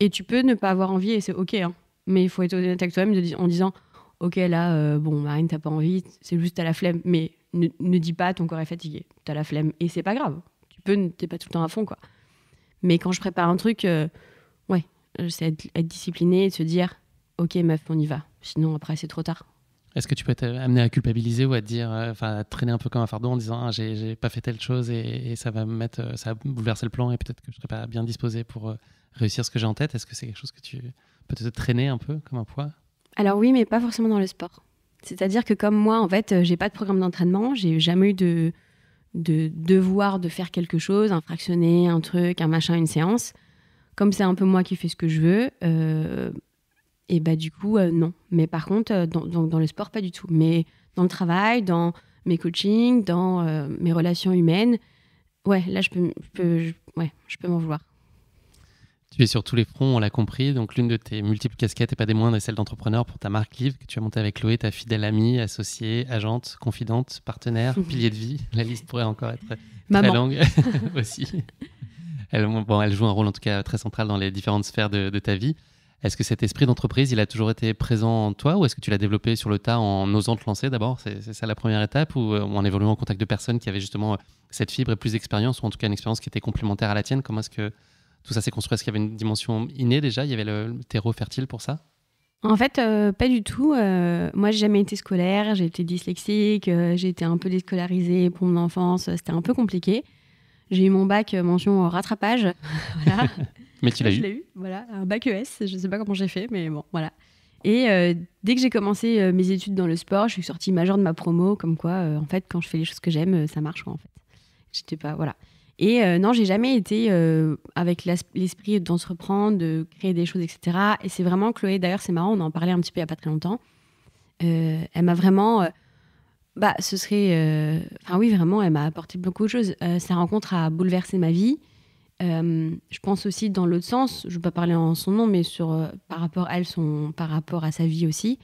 Et tu peux ne pas avoir envie et c'est OK. Hein mais il faut être honnête avec toi-même en disant Ok, là, euh, bon, Marine, t'as pas envie, c'est juste t'as la flemme, mais ne, dis pas ton corps est fatigué, t'as la flemme, et c'est pas grave. Tu peux, t'es pas tout le temps à fond, quoi. Mais quand je prépare un truc, euh, ouais, euh, c'est être, être, discipliné et se dire Ok, meuf, on y va. Sinon, après, c'est trop tard. Est-ce que tu peux être amené à culpabiliser ou à te dire, enfin, traîner un peu comme un fardeau en disant ah, j'ai pas fait telle chose et, ça va me mettre, ça va bouleverser le plan et peut-être que je serai pas bien disposé pour réussir ce que j'ai en tête Est-ce que c'est quelque chose que tu peut être traîner un peu comme un poids Alors oui, mais pas forcément dans le sport. C'est-à-dire que comme moi, en fait, euh, j'ai pas de programme d'entraînement, j'ai jamais eu de, de devoir de faire quelque chose, un fractionné, un truc, un machin, une séance. Comme c'est un peu moi qui fais ce que je veux, euh, et bah du coup, euh, non. Mais par contre, dans, dans, le sport, pas du tout. Mais dans le travail, dans mes coachings, dans mes relations humaines, ouais, là, je peux, je peux, ouais, je peux m'en vouloir. Tu es sur tous les fronts, on l'a compris. Donc, l'une de tes multiples casquettes, et pas des moindres, est celle d'entrepreneur pour ta marque livre que tu as montée avec Chloé, ta fidèle amie, associée, agente, confidente, partenaire, pilier de vie. La liste pourrait encore être très longue aussi. Elle, bon, elle joue un rôle en tout cas très central dans les différentes sphères de, ta vie. Est-ce que cet esprit d'entreprise, il a toujours été présent en toi ou est-ce que tu l'as développé sur le tas en osant te lancer d'abord C'est ça la première étape euh, ou en évoluant en contact de personnes qui avaient justement euh, cette fibre et plus d'expérience ou en tout cas une expérience qui était complémentaire à la tienne Comment est-ce que tout ça s'est construit Est-ce qu'il y avait une dimension innée déjà Il y avait le, terreau fertile pour ça en fait, euh, pas du tout. Euh, moi, j'ai jamais été scolaire, j'ai été dyslexique, euh, j'ai été un peu déscolarisée pour mon enfance, c'était un peu compliqué. J'ai eu mon bac mention rattrapage. mais tu l'as eu. voilà, un bac ES, je sais pas comment j'ai fait, mais bon, voilà. Et dès que j'ai commencé mes études dans le sport, je suis sortie majeure de ma promo, comme quoi, en fait, quand je fais les choses que j'aime, ça marche, en fait. J'étais pas, voilà. Et euh, non, j'ai jamais été euh, avec l'esprit d'entreprendre, de créer des choses, etc. Et c'est vraiment Chloé, d'ailleurs, c'est marrant, on en parlait un petit peu il n'y a pas très longtemps. Euh, elle m'a vraiment. bah, ce serait. Enfin, oui, vraiment, elle m'a apporté beaucoup de choses. sa rencontre a bouleversé ma vie. je pense aussi dans l'autre sens, je ne vais pas parler en son nom, mais sur, par rapport à elle, par rapport à sa vie aussi.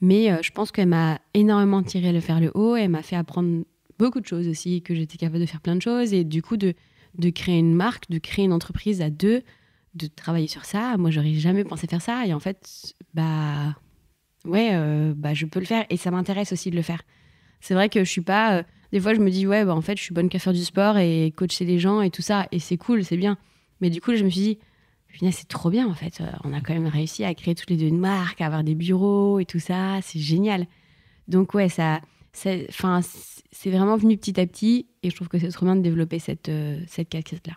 Mais je pense qu'elle m'a énormément tiré le faire le haut, elle m'a fait apprendre beaucoup de choses aussi, que j'étais capable de faire plein de choses et du coup de, de créer une marque, de créer une entreprise à deux, de travailler sur ça. Moi, j'aurais jamais pensé faire ça et en fait, bah ouais, euh, bah je peux le faire et ça m'intéresse aussi de le faire. C'est vrai que je suis pas. Euh, des fois, je me dis ouais, bah en fait, je suis bonne qu'à faire du sport et coacher les gens et tout ça et c'est cool, c'est bien. Mais du coup, je me suis dit c'est trop bien en fait. Euh, on a quand même réussi à créer toutes les deux une marque, à avoir des bureaux et tout ça. C'est génial. Donc ouais, ça, Enfin, c'est vraiment venu petit à petit et je trouve que c'est trop bien de développer cette, euh, cette casquette-là.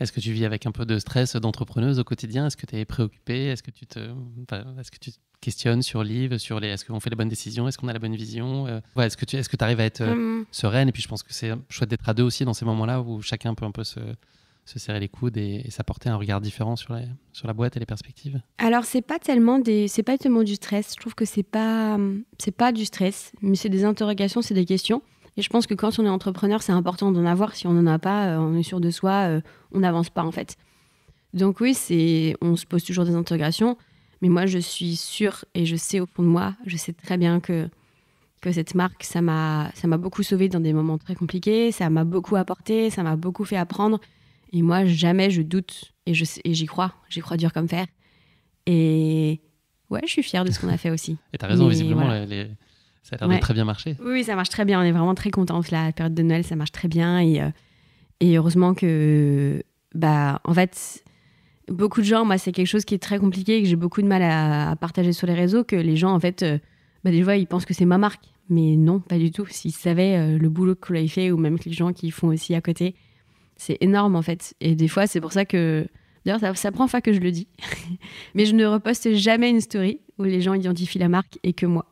Est-ce que tu vis avec un peu de stress d'entrepreneuse au quotidien Est-ce que tu es préoccupée Est-ce que tu te, est-ce que tu questionnes sur Live, sur les, est-ce qu'on fait les bonnes décisions Est-ce qu'on a la bonne vision euh, Est-ce que tu, est-ce que arrives à être euh, hum. sereine Et puis je pense que c'est chouette d'être à deux aussi dans ces moments-là où chacun peut un peu se, se serrer les coudes et, s'apporter ça un regard différent sur la, sur la boîte et les perspectives Alors, c'est pas tellement des, c'est pas tellement du stress. Je trouve que c'est pas, c'est pas du stress, mais c'est des interrogations, c'est des questions. Et je pense que quand on est entrepreneur, c'est important d'en avoir. Si on n'en a pas, euh, on est sûr de soi, euh, on n'avance pas en fait. Donc oui, c'est, on se pose toujours des interrogations. Mais moi, je suis sûre et je sais au fond de moi, je sais très bien que que cette marque, ça m'a, ça m'a beaucoup sauvé dans des moments très compliqués, ça m'a beaucoup apporté, ça m'a beaucoup fait apprendre. Et moi, jamais je doute et j'y crois, j'y crois dur comme fer. Et ouais, je suis fière de ce qu'on a fait aussi. et t'as raison, visiblement, ça a l'air de très bien marcher. Oui, ça marche très bien, on est vraiment très contents. La période de Noël, ça marche très bien. Euh, et, heureusement que, bah, en fait, beaucoup de gens, moi, c'est quelque chose qui est très compliqué et que j'ai beaucoup de mal à... partager sur les réseaux, que les gens, en fait, euh, bah, des fois, ils pensent que c'est ma marque. Mais non, pas du tout. S'ils savaient euh, le boulot que a fait ou même que les gens qui font aussi à côté, c'est énorme en fait. Et des fois, c'est pour ça que. D'ailleurs, ça, prend fois que je le dis. Mais je ne reposte jamais une story où les gens identifient la marque et que moi.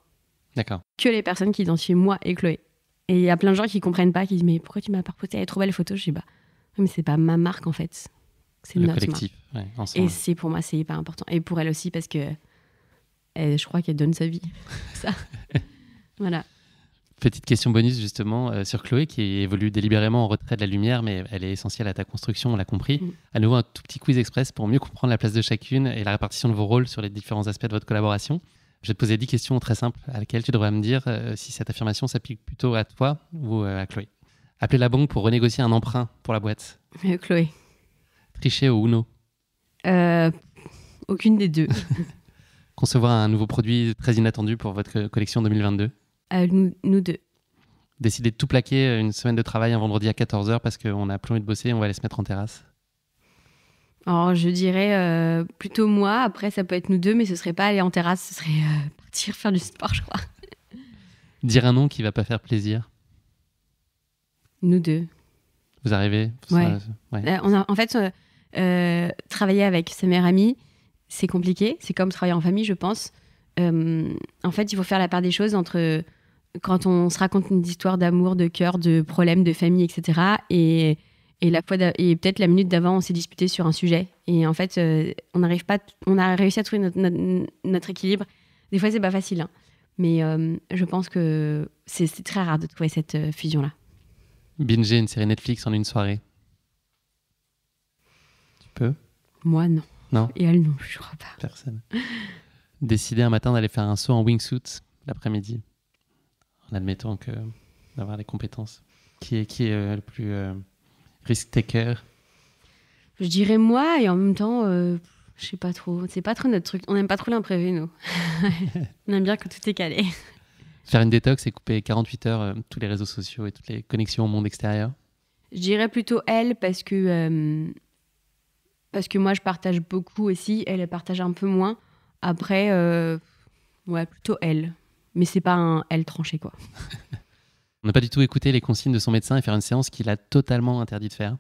D'accord. Que les personnes qui identifient moi et Chloé. Et il y a plein de gens qui comprennent pas, qui disent Mais pourquoi tu m'as pas reposté Elle est trop belle photo. Je dis Bah, mais c'est pas ma marque en fait. C'est notre collectif. Marque. et c'est pour moi, c'est hyper important. Et pour elle aussi, parce que je crois qu'elle donne sa vie. ça. voilà. Petite question bonus justement euh, sur Chloé qui évolue délibérément en retrait de la lumière, mais elle est essentielle à ta construction, on l'a compris. Mm. À nouveau, un tout petit quiz express pour mieux comprendre la place de chacune et la répartition de vos rôles sur les différents aspects de votre collaboration. Je vais te poser 10 questions très simples à laquelle tu devrais me dire euh, si cette affirmation s'applique plutôt à toi ou euh, à Chloé. Appeler la banque pour renégocier un emprunt pour la boîte. Chloé. Tricher au Uno. aucune des deux. Concevoir un nouveau produit très inattendu pour votre collection 2022 nous, deux décider de tout plaquer euh, une semaine de travail un vendredi à 14h parce qu'on a plus envie de bosser on va aller se mettre en terrasse Alors, je dirais euh, plutôt moi. Après, ça peut être nous deux, mais ce serait pas aller en terrasse, ce serait euh, partir faire du sport, je crois. Dire un nom qui va pas faire plaisir Nous deux. Vous arrivez En fait, travailler avec sa mère amie, c'est compliqué. C'est comme travailler en famille, je pense. en fait, il faut faire la part des choses entre quand on se raconte une histoire d'amour, de cœur, de problèmes, de famille, etc. Et, et peut-être la minute d'avant, on s'est disputé sur un sujet. Et en fait, euh, on n'arrive pas, on a réussi à trouver notre, équilibre. Des fois, c'est pas facile, hein. mais euh, je pense que c'est très rare de trouver cette euh, fusion-là. Binger une série Netflix en une soirée. Tu peux Moi, non. Non. Et elle, non, je crois pas. Personne. Décider un matin d'aller faire un saut en wingsuit l'après-midi en admettant que d'avoir les compétences Qui est, qui est euh, le plus euh, risk-taker Je dirais moi, et en même temps, euh, je sais pas trop. C'est pas trop notre truc. On n'aime pas trop l'imprévu, nous. on aime bien que tout est calé. Faire une détox et couper 48 heures tous les réseaux sociaux et toutes les connexions au monde extérieur Je dirais plutôt elle, parce que, parce que moi, je partage beaucoup aussi. Elle, elle partage un peu moins. Après, ouais, plutôt elle mais c'est pas un L tranché, quoi. On n'a pas du tout écouté les consignes de son médecin et faire une séance qu'il a totalement interdit de faire,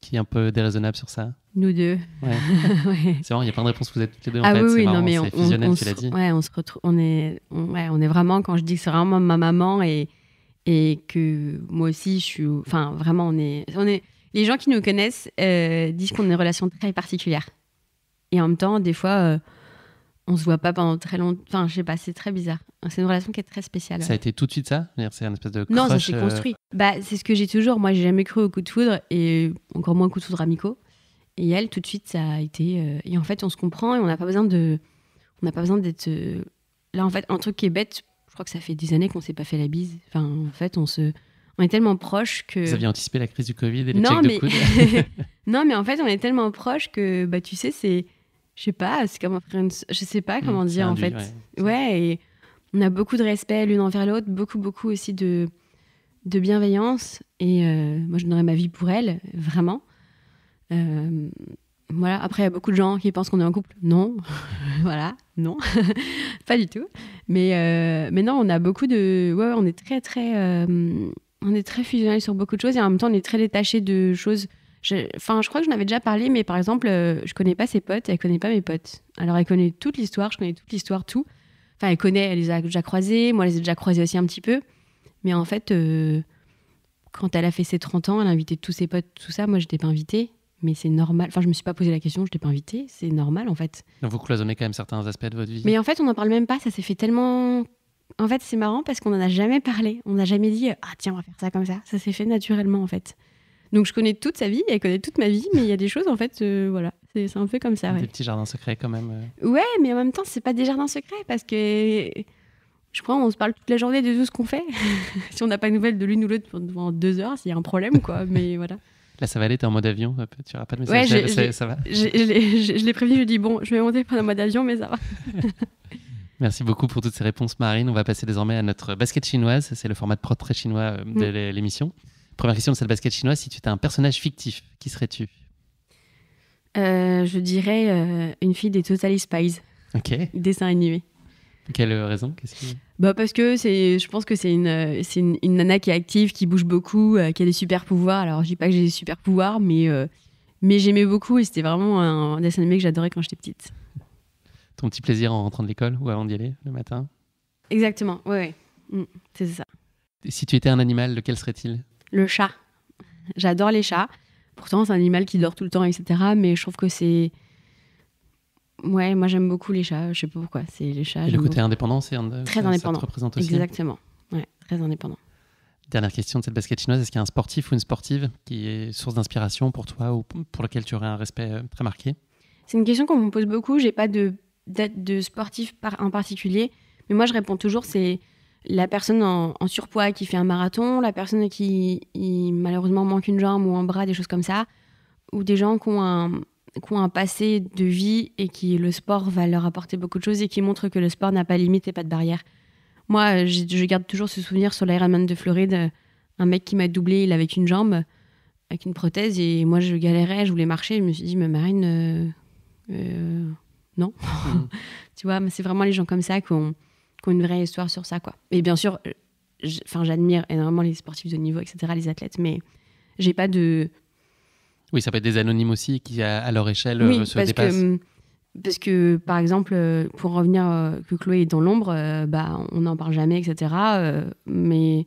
qui est un peu déraisonnable sur ça. Nous deux. C'est vrai, il n'y a pas de réponse, vous êtes toutes les deux en fait. Ah oui, c'est non, mais on, se on est, ouais, on est vraiment, quand je dis que c'est vraiment ma maman et, et que moi aussi, je suis, enfin, vraiment, on est, on est, les gens qui nous connaissent euh, disent qu'on a une relation très particulière. Et en même temps, des fois, euh, on se voit pas pendant très longtemps. Enfin, je sais pas, c'est très bizarre. C'est une relation qui est très spéciale. Ça a été tout de suite ça C'est un espèce de Non, ça s'est euh, construit. Bah, c'est ce que j'ai toujours. Moi, j'ai jamais cru au coup de foudre et encore moins au coup de foudre amicaux. Et elle, tout de suite, ça a été. Euh, et en fait, on se comprend et on n'a pas besoin de. On pas besoin d'être. Euh, là, en fait, un truc qui est bête, je crois que ça fait des années qu'on s'est pas fait la bise. Enfin, en fait, on se. On est tellement proches que. Vous aviez anticipé la crise du Covid et les non, mais... de non, mais en fait, on est tellement proches que, bah, tu sais, c'est je sais pas, c'est comme Je sais pas comment mm, dire, en fait. Ouais, on a beaucoup de respect l'une envers l'autre, beaucoup, beaucoup aussi de, de bienveillance. Et euh, moi, je donnerais ma vie pour elle, vraiment. Euh, voilà. Après, il y a beaucoup de gens qui pensent qu'on est en couple. Non, voilà, non, pas du tout. Mais, euh, mais non, on a beaucoup de. ouais on est très, très. on est très fusionnel sur beaucoup de choses et en même temps, on est très détaché de choses Enfin, je crois que j'en avais déjà parlé, mais par exemple, euh, je connais pas ses potes, et elle connaît pas mes potes. Alors, elle connaît toute l'histoire, je connais toute l'histoire, tout. Enfin, elle connaît, elle les a déjà croisés, moi, je les ai déjà croisés aussi un petit peu. Mais en fait, euh, quand elle a fait ses 30 ans, elle a invité tous ses potes, tout ça. Moi, j'étais pas invitée, mais c'est normal. Enfin, je me suis pas posé la question, je t'ai pas invitée, c'est normal en fait. Donc, vous cloisonnez quand même certains aspects de votre vie. Mais en fait, on n'en parle même pas, ça s'est fait tellement. En fait, c'est marrant parce qu'on n'en a jamais parlé. On n'a jamais dit, euh, ah tiens, on va faire ça comme ça. Ça s'est fait naturellement en fait. Donc je connais toute sa vie, elle connaît toute ma vie, mais il y a des choses en fait, euh, voilà, c'est un peu comme ça. Des petits jardins secrets quand même. Euh. Ouais, mais en même temps, c'est pas des jardins secrets parce que je crois on se parle toute la journée de tout ce qu'on fait. si on n'a pas de nouvelles de l'une ou l'autre pendant deux heures, s'il y a un problème, quoi. mais voilà. Là, ça va aller, t'es en mode avion, tu n'auras pas de message. Ouais, ça, va. Je l'ai prévenu, je dis bon, je vais monter pendant mode avion, mais ça va. Merci beaucoup pour toutes ces réponses, Marine. On va passer désormais à notre basket chinoise. C'est le format de portrait chinois euh, de mm. l'émission. Première question de cette basket chinoise, si tu étais un personnage fictif, qui serais-tu euh, Je dirais euh, une fille des Totally Spies. Ok. Dessin animé. Quelle euh, raison bah Parce que je pense que c'est une, une, nana qui est active, qui bouge beaucoup, qui a des super pouvoirs. Alors je dis pas que j'ai des super pouvoirs, mais, mais j'aimais beaucoup et c'était vraiment un, dessin animé que j'adorais quand j'étais petite. Ton petit plaisir en rentrant de l'école ou avant d'y aller le matin Exactement, oui, mm, c'est ça. Si tu étais un animal, lequel serait-il le chat. J'adore les chats. Pourtant, c'est un animal qui dort tout le temps, etc. Mais je trouve que c'est. Ouais, moi j'aime beaucoup les chats. Je sais pas pourquoi. C'est les chats. Et le côté indépendant, c'est un. Hein, très indépendant. te représente aussi. Exactement. Ouais, très indépendant. Dernière question de cette basket chinoise. Est-ce qu'il y a un sportif ou une sportive qui est source d'inspiration pour toi ou pour lequel tu aurais un respect euh, très marqué C'est une question qu'on me pose beaucoup. J'ai pas de de sportif en particulier. Mais moi, je réponds toujours c'est la personne en, surpoids qui fait un marathon, la personne qui malheureusement manque une jambe ou un bras, des choses comme ça, ou des gens qui ont un, passé de vie et qui le sport va leur apporter beaucoup de choses et qui montrent que le sport n'a pas de limite et pas de barrière. Moi, je, garde toujours ce souvenir sur l'Ironman de Floride, un mec qui m'a doublé, il avait une jambe, avec une prothèse, et moi je galérais, je voulais marcher, je me suis dit, mais Marine, euh, euh, non. tu vois, c'est vraiment les gens comme ça qui ont une vraie histoire sur ça, quoi. Et bien sûr, enfin, j'admire énormément les sportifs de niveau, etc., les athlètes, mais j'ai pas de. Oui, ça peut être des anonymes aussi qui, à, leur échelle, euh, se parce dépassent. Que, hum, parce que, par exemple, euh, pour revenir euh, que Chloé est dans l'ombre, bah, on n'en parle jamais, etc. mais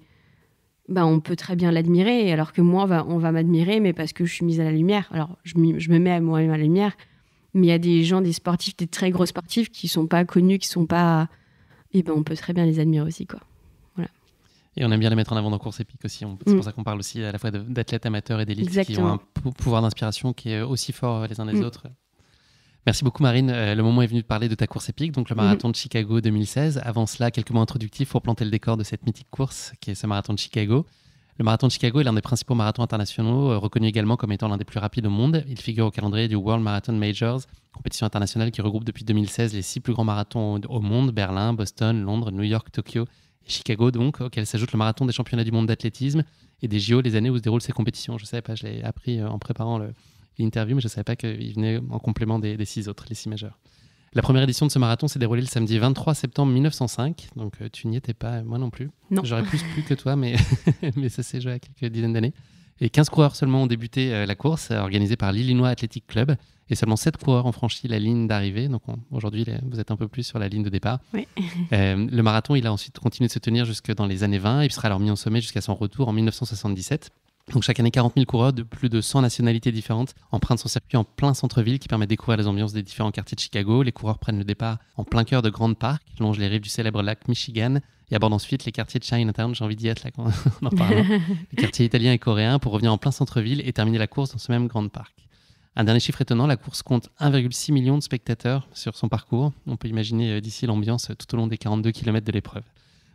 bah, on peut très bien l'admirer, alors que moi, on va m'admirer, mais parce que je suis mise à la lumière. Alors, je, je me mets à moi-même à la lumière, mais il y a des gens, des sportifs, des très gros sportifs qui sont pas connus, qui sont pas et ben on peut très bien les admirer aussi quoi. Voilà. Et on aime bien les mettre en avant dans course épique aussi. C'est mm. pour ça qu'on parle aussi à la fois d'athlètes amateurs et d'élites qui ont un pouvoir d'inspiration qui est aussi fort les uns les mm. autres. Merci beaucoup Marine. Euh, le moment est venu de parler de ta course épique, donc le mm-hmm. marathon de Chicago 2016. Avant cela, quelques mots introductifs pour planter le décor de cette mythique course qui est ce marathon de Chicago. Le marathon de Chicago est l'un des principaux marathons internationaux, euh, reconnu également comme étant l'un des plus rapides au monde. Il figure au calendrier du World Marathon Majors, compétition internationale qui regroupe depuis 2016 les six plus grands marathons au monde, Berlin, Boston, Londres, New York, Tokyo et Chicago, donc, auquel s'ajoute le marathon des championnats du monde d'athlétisme et des JO les années où se déroulent ces compétitions. Je ne savais pas, je l'ai appris euh, en préparant l'interview, mais je ne savais pas qu'il venait en complément des, des six autres, les six majeurs. La première édition de ce marathon s'est déroulée le samedi 23 septembre 1905, donc euh, tu n'y étais pas, euh, moi non plus. J'aurais plus plus que toi, mais, mais ça s'est joué à quelques dizaines d'années. Et 15 coureurs seulement ont débuté euh, la course, organisée par l'Illinois Athletic Club, et seulement 7 coureurs ont franchi la ligne d'arrivée. Donc aujourd'hui, vous êtes un peu plus sur la ligne de départ. le marathon, il a ensuite continué de se tenir jusque dans les années 20, il sera alors mis en sommet jusqu'à son retour en 1977. Donc chaque année, 40 000 coureurs de plus de 100 nationalités différentes empruntent son circuit en plein centre-ville qui permet de découvrir les ambiances des différents quartiers de Chicago. Les coureurs prennent le départ en plein cœur de Grand parcs, longent les rives du célèbre lac Michigan et abordent ensuite les quartiers de Chinatown, j'ai envie d'y être là quand on en parle, hein. les quartiers italiens et coréens pour revenir en plein centre-ville et terminer la course dans ce même grand Park. Un dernier chiffre étonnant, la course compte 1,6 million de spectateurs sur son parcours. On peut imaginer euh, d'ici l'ambiance euh, tout au long des 42 km de l'épreuve.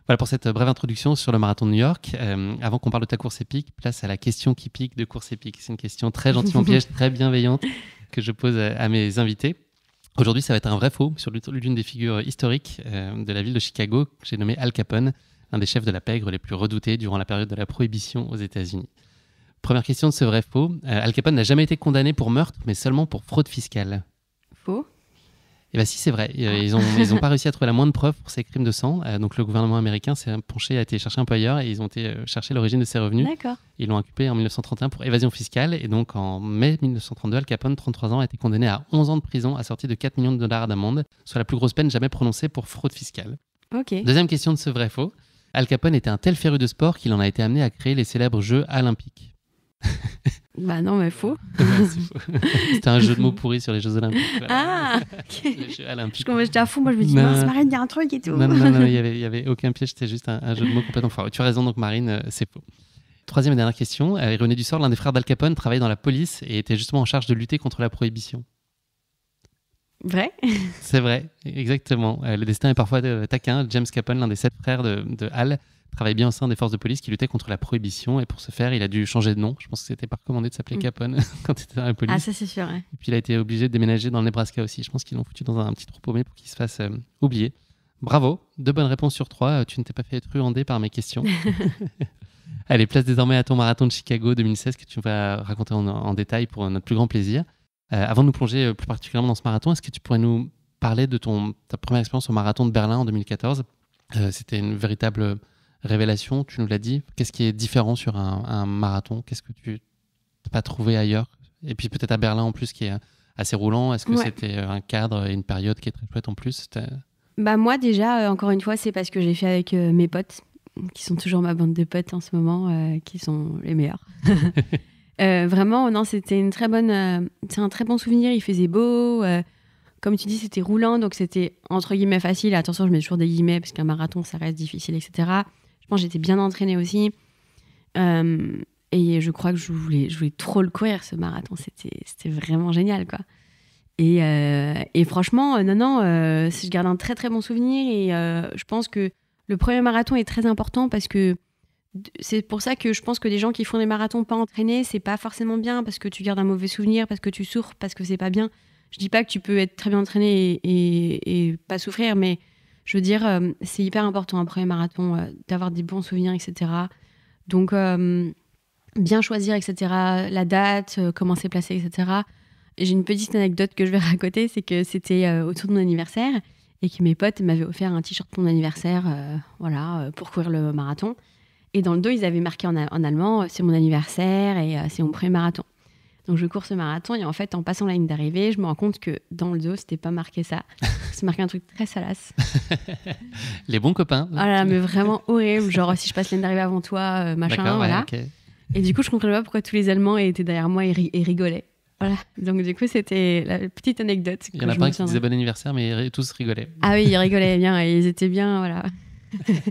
Voilà pour cette brève introduction sur le marathon de New York. Euh, avant qu'on parle de ta course épique, place à la question qui pique de course épique. C'est une question très gentiment piège, très bienveillante que je pose à, mes invités. Aujourd'hui, ça va être un vrai faux sur l'une des figures historiques euh, de la ville de Chicago, que j'ai nommé Al Capone, un des chefs de la pègre les plus redoutés durant la période de la prohibition aux États-Unis. Première question de ce vrai faux. Euh, Al Capone n'a jamais été condamné pour meurtre, mais seulement pour fraude fiscale. Faux. Et eh bien si, c'est vrai. Ah. Ils n'ont ont pas réussi à trouver la moindre preuve pour ces crimes de sang. Euh, donc le gouvernement américain s'est penché, a été chercher un peu ailleurs et ils ont été euh, chercher l'origine de ses revenus. D'accord. Ils l'ont occupé en 1931 pour évasion fiscale. Et donc en mai 1932, Al Capone, 33 ans, a été condamné à 11 ans de prison assorti de 4 millions de dollars d'amende, soit la plus grosse peine jamais prononcée pour fraude fiscale. Ok. Deuxième question de ce vrai-faux. Al Capone était un tel féru de sport qu'il en a été amené à créer les célèbres Jeux olympiques. Bah non, mais faux. C'était un jeu de mots pourri sur les Jeux Olympiques. Ah, ok. Les Jeux Olympiques. j'étais à fond, moi je me dis, Marine, il y a un truc et tout. Non, non, non, il n'y avait, aucun piège, c'était juste un, jeu de mots complètement faux Tu as raison, donc Marine, euh, c'est faux. Troisième et dernière question. Euh, René Dussort, l'un des frères d'Al Capone, travaillait dans la police et était justement en charge de lutter contre la prohibition. Vrai C'est vrai, exactement. Euh, le destin est parfois taquin. James Capone, l'un des sept frères de, de Al, travaillait bien au sein des forces de police qui luttaient contre la prohibition. Et pour ce faire, il a dû changer de nom. Je pense que c'était pas recommandé de s'appeler mm. Capone quand il était dans la police. Ah, ça, c'est sûr. Et puis, il a été obligé de déménager dans le Nebraska aussi. Je pense qu'ils l'ont foutu dans un, petit trou paumé pour qu'il se fasse euh, oublier. Bravo, deux bonnes réponses sur trois. Euh, tu ne t'es pas fait truander par mes questions. Allez, place désormais à ton marathon de Chicago 2016 que tu vas raconter en, détail pour euh, notre plus grand plaisir. avant de nous plonger plus particulièrement dans ce marathon, est-ce que tu pourrais nous parler de ton, ta première expérience au marathon de Berlin en 2014 C'était une véritable révélation, tu nous l'as dit. Qu'est-ce qui est différent sur un, marathon Qu'est-ce que tu n'as pas trouvé ailleurs Et puis peut-être à Berlin en plus, qui est assez roulant. Est-ce que c'était euh, un cadre et une période qui est très chouette en plus euh, bah moi déjà, euh, encore une fois, c'est parce que j'ai fait avec mes potes, qui sont toujours ma bande de potes en ce moment, qui sont les meilleurs. vraiment, non, c'était une très bonne, c'est un très bon souvenir. Il faisait beau, comme tu dis, c'était roulant, donc c'était entre guillemets facile. Attention, je mets toujours des guillemets parce qu'un marathon, ça reste difficile, etc. Je pense que j'étais bien entraînée aussi. Euh, et je crois que je voulais, trop le courir, ce marathon. C'était vraiment génial, quoi. Et, euh, franchement, euh, non, non, je garde un très, très bon souvenir. Et je pense que le premier marathon est très important parce que c'est pour ça que je pense que des gens qui font des marathons pas entraînés, c'est pas forcément bien parce que tu gardes un mauvais souvenir, parce que tu souffres, parce que c'est pas bien. Je dis pas que tu peux être très bien entraîné et pas souffrir, mais je veux dire, euh, c'est hyper important après premier marathon euh, d'avoir des bons souvenirs, etc. Donc, euh, bien choisir, etc. La date, comment c'est placé, etc. J'ai une petite anecdote que je vais raconter, c'est que c'était autour de mon anniversaire et que mes potes m'avaient offert un t-shirt pour mon anniversaire, voilà, pour courir le marathon. Et dans le dos, ils avaient marqué en, en allemand, c'est mon anniversaire et c'est mon premier marathon. Donc je cours ce marathon et en fait, en passant la ligne d'arrivée, je me rends compte que dans le dos, c'était pas marqué ça. C'est marqué un truc très salace. Les bons copains. Ah là, mais vraiment horrible. Genre, si je passe la ligne d'arrivée avant toi, euh, machin, voilà. Et du coup, je comprenais pas pourquoi tous les Allemands étaient derrière moi et, rigolaient. Voilà. Donc, du coup, c'était la petite anecdote. Il y en a pas qui disaient bon anniversaire, mais tous rigolaient. Ah oui, ils rigolaient bien ils étaient bien, voilà.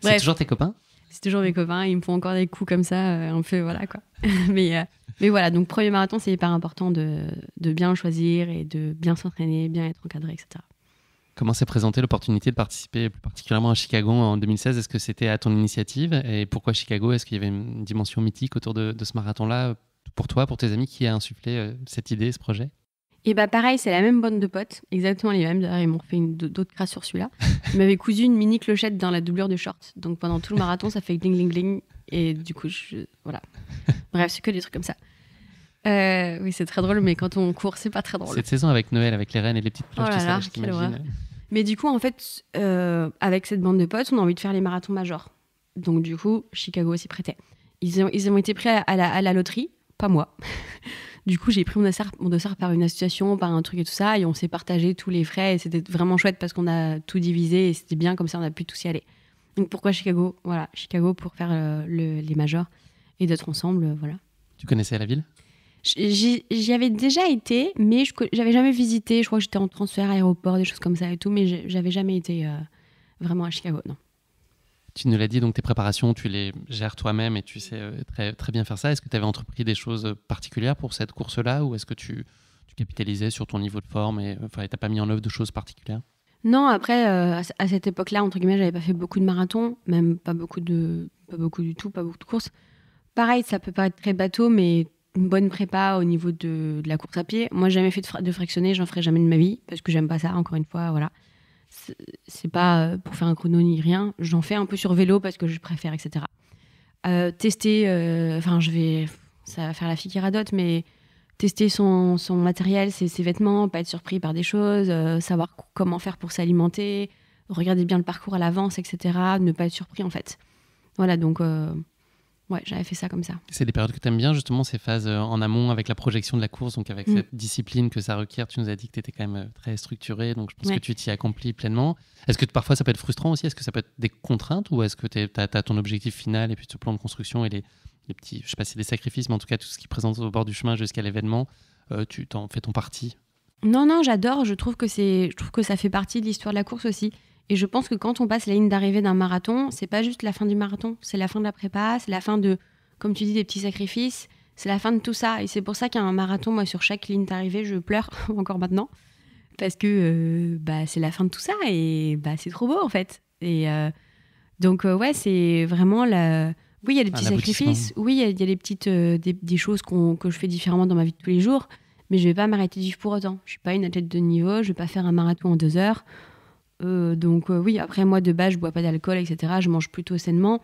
C'est toujours tes copains C'est toujours mes copains. Ils me font encore des coups comme ça, euh, un peu, voilà quoi. mais. Euh, mais voilà, donc premier marathon, c'est hyper important de, bien choisir et de bien s'entraîner, bien être encadré, etc. Comment s'est présentée l'opportunité de participer plus particulièrement à Chicago en 2016 Est-ce que c'était à ton initiative Et pourquoi Chicago Est-ce qu'il y avait une dimension mythique autour de, ce marathon-là pour toi, pour tes amis Qui a insufflé euh, cette idée, ce projet Et eh bien pareil, c'est la même bande de potes, exactement les mêmes. D'ailleurs, ils m'ont fait d'autres crasses sur celui-là. Ils m'avaient cousu une mini clochette dans la doublure de short. Donc pendant tout le marathon, ça fait gling gling et du coup, je, voilà. Bref, c'est que des trucs comme ça. Euh, oui, c'est très drôle, mais quand on court, c'est pas très drôle. Cette saison avec Noël, avec les reines et les petites planches, oh ça, Mais du coup, en fait, euh, avec cette bande de potes, on a envie de faire les marathons majors. Donc du coup, Chicago s'y prêtait. Ils ont, ils ont été pris à, la, loterie, pas moi. du coup, j'ai pris mon dossard, mon dossard par une association, par un truc et tout ça, et on s'est partagé tous les frais, et c'était vraiment chouette parce qu'on a tout divisé, et c'était bien, comme ça on a pu tous y aller. Donc pourquoi Chicago Voilà, Chicago pour faire euh, les majors et d'être ensemble, euh, voilà. Tu connaissais la ville J'y avais déjà été, mais je j'avais jamais visité. Je crois que j'étais en transfert, aéroport, des choses comme ça et tout, mais j'avais jamais été euh, vraiment à Chicago, non. Tu nous l'as dit, donc tes préparations, tu les gères toi-même et tu sais très, très bien faire ça. Est-ce que tu avais entrepris des choses particulières pour cette course-là ou est-ce que tu, tu, capitalisais sur ton niveau de forme et tu n'as pas mis en œuvre de choses particulières non, après, euh, à cette époque-là, entre guillemets, j'avais pas fait beaucoup de marathons, même pas beaucoup de, pas beaucoup du tout, pas beaucoup de courses. Pareil, ça peut paraître très bateau, mais une bonne prépa au niveau de, la course à pied. Moi, j'ai jamais fait de, fractionner, j'en ferai jamais de ma vie parce que j'aime pas ça. Encore une fois, voilà, c'est pas euh, pour faire un chrono ni rien. J'en fais un peu sur vélo parce que je préfère, etc. Euh, tester, enfin, je vais, ça va faire la fille qui radote, mais tester son, matériel, ses, ses, vêtements, pas être surpris par des choses, euh, savoir comment faire pour s'alimenter, regarder bien le parcours à l'avance, etc. Ne pas être surpris en fait. Voilà, donc euh, ouais, j'avais fait ça comme ça. C'est des périodes que tu aimes bien justement, ces phases euh, en amont avec la projection de la course, donc avec mm. cette discipline que ça requiert. Tu nous as dit que tu étais quand même très structuré, donc je pense que tu t'y accomplis pleinement. Est-ce que parfois ça peut être frustrant aussi Est-ce que ça peut être des contraintes ou est-ce que tu as, ton objectif final et puis ce plan de construction et les les petits, je sais pas si des sacrifices, mais en tout cas tout ce qui présente au bord du chemin jusqu'à l'événement, euh, tu t'en fais ton parti. Non, non, j'adore. Je trouve que c'est, je trouve que ça fait partie de l'histoire de la course aussi. Et je pense que quand on passe la ligne d'arrivée d'un marathon, c'est pas juste la fin du marathon, c'est la fin de la prépa, c'est la fin de, comme tu dis, des petits sacrifices, c'est la fin de tout ça. Et c'est pour ça qu'un marathon, moi, sur chaque ligne d'arrivée, je pleure encore maintenant. Parce que euh, bah, c'est la fin de tout ça et bah, c'est trop beau en fait. Et euh, donc, ouais, c'est vraiment la, oui, il y a des petits sacrifices. Oui, il y, a des petites euh, des, choses que je fais différemment dans ma vie de tous les jours. Mais je vais pas m'arrêter de vivre pour autant. Je ne suis pas une athlète de niveau. Je vais pas faire un marathon en deux heures. Euh, donc euh, oui, après moi de base, je bois pas d'alcool, etc. Je mange plutôt sainement.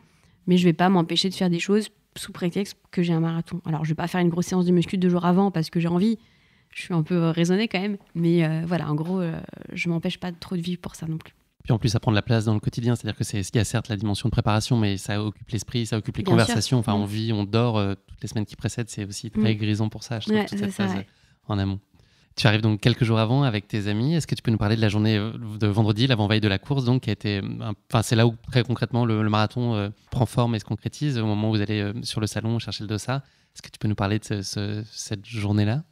Mais je vais pas m'empêcher de faire des choses sous prétexte que j'ai un marathon. Alors je vais pas faire une grosse séance de muscu deux jours avant parce que j'ai envie. Je suis un peu raisonnée quand même. Mais voilà, en gros, je m'empêche pas trop de vivre pour ça non plus. Puis en plus, ça prend de la place dans le quotidien. C'est-à-dire que c'est ce qui a certes la dimension de préparation, mais ça occupe l'esprit, ça occupe les conversations. Enfin, mm. on vit, on dort euh, toutes les semaines qui précèdent. C'est aussi très mm. grisant pour ça, je trouve, toute cette phase en amont. Tu arrives donc quelques jours avant avec tes amis. Est-ce que tu peux nous parler de la journée euh, de vendredi, l'avant-veille de la course, donc qui a été, euh, enfin c'est là où très concrètement le, marathon prend forme et se concrétise au moment où vous allez sur le salon chercher le dossard. Est-ce que tu peux nous parler de cette journée-là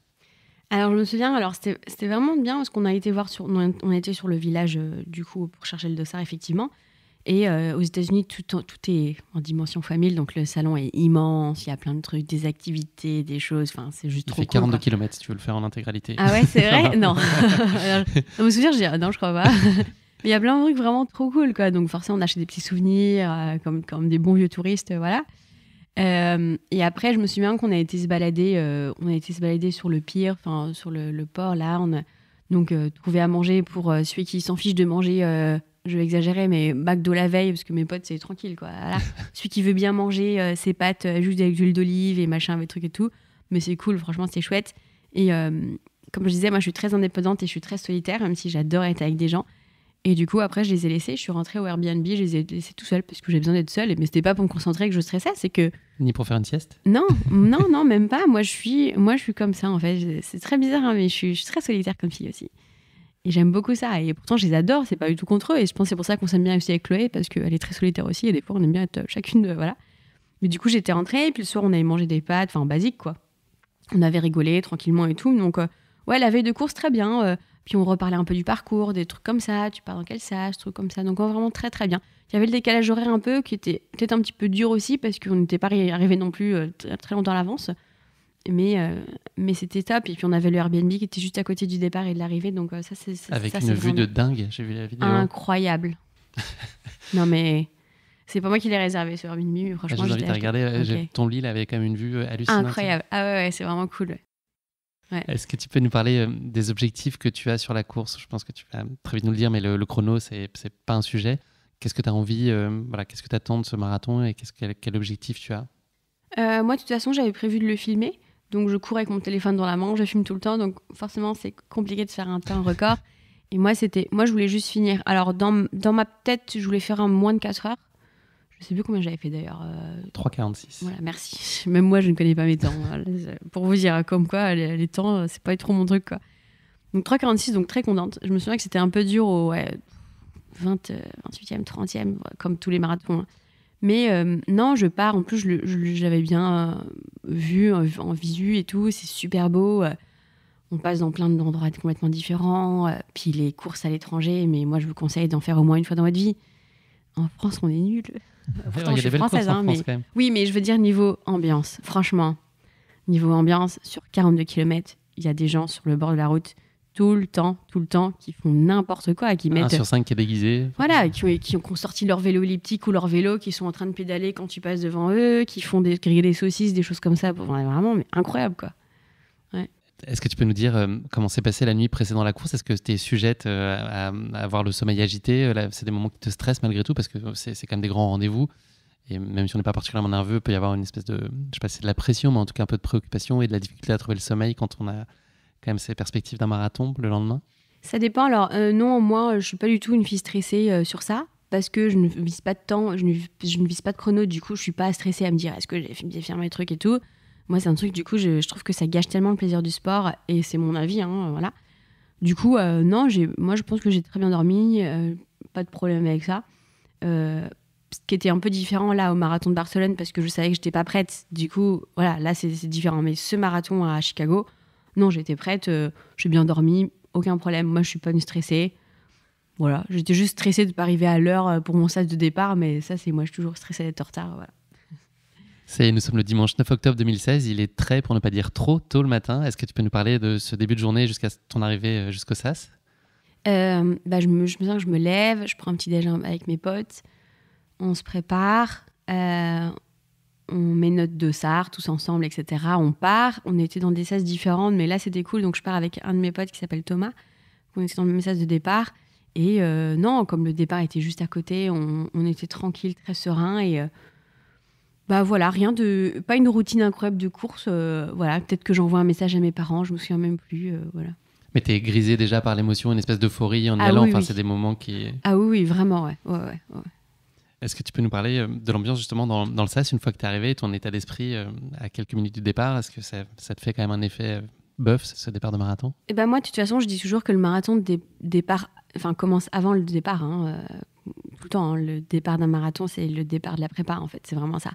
alors, je me souviens, alors c'était vraiment bien parce qu'on a été voir sur. On était sur le village, euh, du coup, pour chercher le dossard, effectivement. Et euh, aux États-Unis, tout, est en dimension famille. Donc, le salon est immense. Il y a plein de trucs, des activités, des choses. Enfin, c'est juste fait 42 km si tu veux le faire en intégralité. Ah ouais, c'est vrai Non. je me souviens, je dis, non, je crois pas. Mais il y a plein de trucs vraiment trop cool, quoi. Donc, forcément, on achète des petits souvenirs, euh, comme, comme des bons vieux touristes, voilà. Euh, et après, je me souviens qu'on a été se balader, euh, on a été se balader sur le pire, enfin sur le, port là. On donc euh, trouver à manger pour celui qui s'en fiche de manger. je vais exagérer, mais McDo la veille parce que mes potes c'est tranquille quoi. celui qui veut bien manger ses pâtes juste avec de l'huile d'olive et machin, avec trucs et tout. Mais c'est cool, franchement c'est chouette. Et comme je disais, moi je suis très indépendante et je suis très solitaire, même si j'adore être avec des gens. Et du coup, après, je les ai laissés. Je suis rentrée au Airbnb, je les ai laissés tout seuls parce que j'avais besoin d'être seule. Mais c'était pas pour me concentrer que je stressais, c'est que. Ni pour faire une sieste Non, non, non, même pas. Moi, je suis, moi, je suis comme ça, en fait. C'est très bizarre, hein, mais je suis, très solitaire comme fille aussi. Et j'aime beaucoup ça. Et pourtant, je les adore, c'est pas du tout contre eux. Et je pense que c'est pour ça qu'on s'aime bien aussi avec Chloé, parce qu'elle est très solitaire aussi. Et des fois, on aime bien être euh, chacune de. Euh, voilà. Mais du coup, j'étais rentrée, et puis le soir, on avait mangé des pâtes, enfin, basique, quoi. On avait rigolé tranquillement et tout. Donc, euh, ouais, la veille de course, très bien. Puis on reparlait un peu du parcours, des trucs comme ça, tu pars dans quel sage, trucs comme ça. Donc vraiment très très bien. Il y avait le décalage horaire un peu qui était peut-être un petit peu dur aussi parce qu'on n'était pas arrivé non plus euh, très longtemps à l'avance. Mais, euh, mais c'était top. Et puis on avait le Airbnb qui était juste à côté du départ et de l'arrivée. Donc euh, ça, c'est. Avec une vue de dingue, j'ai vu la vidéo. Incroyable. non mais. C'est pas moi qui l'ai réservé ce Airbnb, franchement, ah, je l'ai regardé. Ton lit, il avait quand même une vue hallucinante. Incroyable. Ah ouais, ouais c'est vraiment cool. Est-ce que tu peux nous parler euh, des objectifs que tu as sur la course Je pense que tu vas très vite nous le dire, mais le, chrono, c'est n'est pas un sujet. Qu'est-ce que tu as envie euh, voilà, Qu'est-ce que tu attends de ce marathon et qu'est -ce quel objectif tu as euh, moi, de toute façon, j'avais prévu de le filmer. Donc, je cours avec mon téléphone dans la main, je filme tout le temps. Donc, forcément, c'est compliqué de faire un temps record. Et moi, c'était, moi, je voulais juste finir. Alors, dans, ma tête, je voulais faire un moins de 4 heures. Je sais plus combien j'avais fait d'ailleurs. 3,46. Euh, voilà, merci. Même moi, je ne connais pas mes temps. Hein. Pour vous dire, comme quoi, les, temps temps, euh, c'est pas trop mon truc. Quoi. Donc 3,46, donc très contente. Je me souviens que c'était un peu dur au 28e, euh, 30e, comme tous les marathons. Hein. Mais non, je pars. En plus, je bien vu en, visu et tout. C'est super beau. On passe dans plein d'endroits complètement différents. Puis les courses à l'étranger, mais moi je vous conseille d'en faire au moins une fois dans votre vie. En France, on est nul. Oui, mais je veux dire niveau ambiance. Franchement, niveau ambiance, sur 42 km, il y a des gens sur le bord de la route tout le temps, tout le temps, qui font n'importe quoi, qui mettent... Un sur cinq qui est Voilà, qui ont, qui ont, sorti leur vélo elliptique ou leur vélo, qui sont en train de pédaler quand tu passes devant eux, qui font des griller des saucisses, des choses comme ça. vraiment, mais incroyable, quoi. Est-ce que tu peux nous dire euh, comment s'est passée la nuit précédant la course Est-ce que tu es sujette euh, à, avoir le sommeil agité euh, C'est des moments qui te stressent malgré tout parce que c'est quand même des grands rendez-vous. Et même si on n'est pas particulièrement nerveux, il peut y avoir une espèce de, je sais pas c'est de la pression, mais en tout cas un peu de préoccupation et de la difficulté à trouver le sommeil quand on a quand même ces perspectives d'un marathon le lendemain. Ça dépend. Alors non, moi je ne suis pas du tout une fille stressée sur ça parce que je ne vise pas de temps, je ne, vise pas de chrono. Du coup, je ne suis pas stressée à me dire est-ce que j'ai bien fait mes trucs et tout. Moi, c'est un truc, du coup, je, trouve que ça gâche tellement le plaisir du sport, et c'est mon avis, hein, voilà. Du coup, euh, non, moi, je pense que j'ai très bien dormi, euh, pas de problème avec ça. Euh, ce qui était un peu différent là au marathon de Barcelone, parce que je savais que j'étais pas prête. Du coup, voilà, là, c'est différent. Mais ce marathon à Chicago, non, j'étais prête, j'ai bien dormi, aucun problème. Moi, je suis pas une stressée. Voilà, j'étais juste stressée de pas arriver à l'heure pour mon sas de départ, mais ça, c'est moi, je suis toujours stressée d'être en retard. Voilà. C'est, nous sommes le dimanche 9 octobre 2016. Il est très, pour ne pas dire trop tôt le matin. Est-ce que tu peux nous parler de ce début de journée jusqu'à ton arrivée euh, jusqu'au SAS euh, bah, je, me, je me sens que je me lève, je prends un petit déjeuner avec mes potes, on se prépare, euh, on met notre dossard tous ensemble, etc. On part. On était dans des SAS différentes, mais là c'était cool. Donc je pars avec un de mes potes qui s'appelle Thomas. On était dans le même SAS de départ. Et non, comme le départ était juste à côté, on, on était tranquille, très serein et bah voilà, rien de, pas une routine incroyable de course. Euh, voilà, peut-être que j'envoie un message à mes parents, je me souviens même plus. Mais euh, voilà. Mais t'es grisé déjà par l'émotion, une espèce d'euphorie en y ah allant. enfin, c'est des moments qui. Ah oui, vraiment, ouais. ouais, Est-ce que tu peux nous parler euh, de l'ambiance justement dans, le SAS une fois que t'es arrivé, ton état d'esprit à quelques minutes du départ Est-ce que ça, te fait quand même un effet bœuf, ce départ de marathon Eh ben moi, de toute façon, je dis toujours que le marathon départ, commence avant le départ. Hein, tout le temps, hein. le départ d'un marathon, c'est le départ de la prépa, en fait. C'est vraiment ça.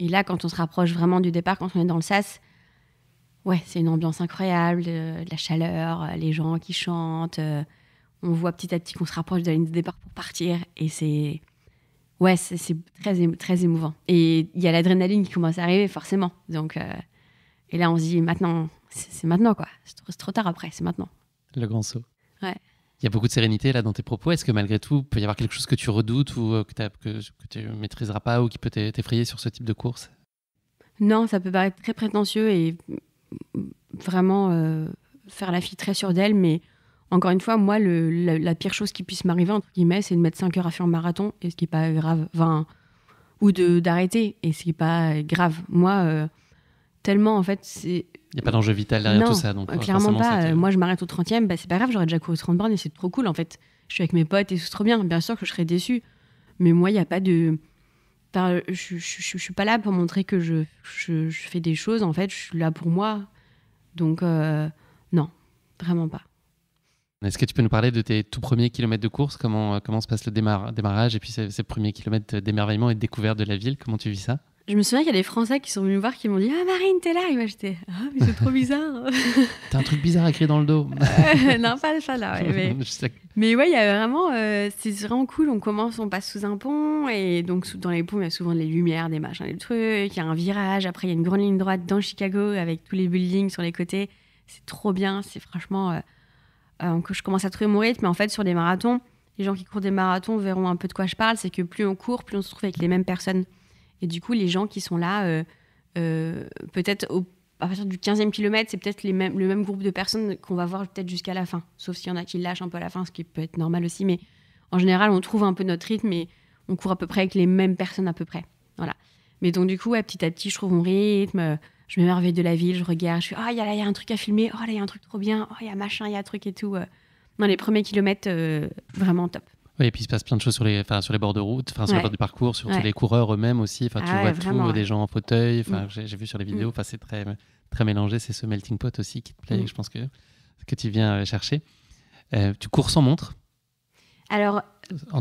Et là, quand on se rapproche vraiment du départ, quand on est dans le sas, ouais, c'est une ambiance incroyable, euh, de, la chaleur, euh, les gens qui chantent. Euh, on voit petit à petit qu'on se rapproche de la ligne de départ pour partir. Et c'est. Ouais, c'est très, très émouvant. Et il y a l'adrénaline qui commence à arriver, forcément. Donc, et là, on se dit, maintenant, c'est maintenant, quoi. C'est trop, trop tard après, c'est maintenant. Le grand saut. Ouais. Il y a beaucoup de sérénité là dans tes propos. Est-ce que malgré tout, il peut y avoir quelque chose que tu redoutes ou euh, que, tu ne maîtriseras pas ou qui peut t'effrayer sur ce type de course Non, ça peut paraître très prétentieux et vraiment euh, faire la fille très sûre d'elle, mais encore une fois, moi, la, pire chose qui puisse m'arriver, entre guillemets, c'est de mettre 5 heures à faire un marathon, et ce qui n'est pas grave, ou d'arrêter, et ce qui n'est pas grave. Moi, euh, tellement, en fait, c'est il n'y a pas d'enjeu vital derrière tout ça. Donc, euh, clairement pas. moi, je m'arrête au 30e, bah, c'est pas grave, j'aurais déjà couru 30 bornes et c'est trop cool en fait. Je suis avec mes potes et c'est trop bien. Bien sûr que je serais déçu, Mais moi, il a pas de. je, ne suis pas là pour montrer que je, fais des choses. En fait, je suis là pour moi. Donc, euh, non, vraiment pas. Est-ce que tu peux nous parler de tes tout premiers kilomètres de course comment, euh, comment se passe le démarrage et puis ces, ces premiers kilomètres d'émerveillement et de découverte de la ville Comment tu vis ça je me souviens qu'il y a des Français qui sont venus me voir qui m'ont dit Ah, Marine, t'es là Et moi, j'étais Ah, mais c'est trop bizarre T'as un truc bizarre à écrit dans le dos euh, Non, pas ça là. mais... ouais, il y a vraiment. Euh, c'est vraiment cool. On commence, on passe sous un pont. Et donc, dans les ponts, il y a souvent des lumières, des machins, des trucs. Il y a un virage. Après, il y a une grande ligne droite dans Chicago avec tous les buildings sur les côtés. C'est trop bien. C'est franchement. Euh, je commence à trouver mon rythme. Mais en fait, sur les marathons, les gens qui courent des marathons verront un peu de quoi je parle. C'est que plus on court, plus on se trouve avec les mêmes personnes. Et du coup, les gens qui sont là, euh, euh, peut-être à partir du 15e kilomètre, c'est peut-être le même groupe de personnes qu'on va voir peut-être jusqu'à la fin. Sauf s'il y en a qui lâchent un peu à la fin, ce qui peut être normal aussi. Mais en général, on trouve un peu notre rythme et on court à peu près avec les mêmes personnes à peu près. Voilà. Mais donc, du coup, petit à petit, je trouve mon rythme. Je m'émerveille de la ville, je regarde, je suis, ah, oh, il y a un truc à filmer, oh, là, il y a un truc trop bien, oh, il y a machin, il y a un truc et tout. Euh, dans les premiers kilomètres, vraiment top et puis il se passe plein de choses sur les, sur les bords de route, enfin sur le les bords du parcours, sur les coureurs eux-mêmes aussi. Enfin, tu ah, vois tout, des gens en fauteuil. Enfin, mm. j'ai vu sur les mm. vidéos. Enfin, c'est très, très mélangé. C'est ce melting pot aussi qui te plaît. Mm. Je pense que que tu viens euh, chercher. Euh, tu cours sans montre. Alors,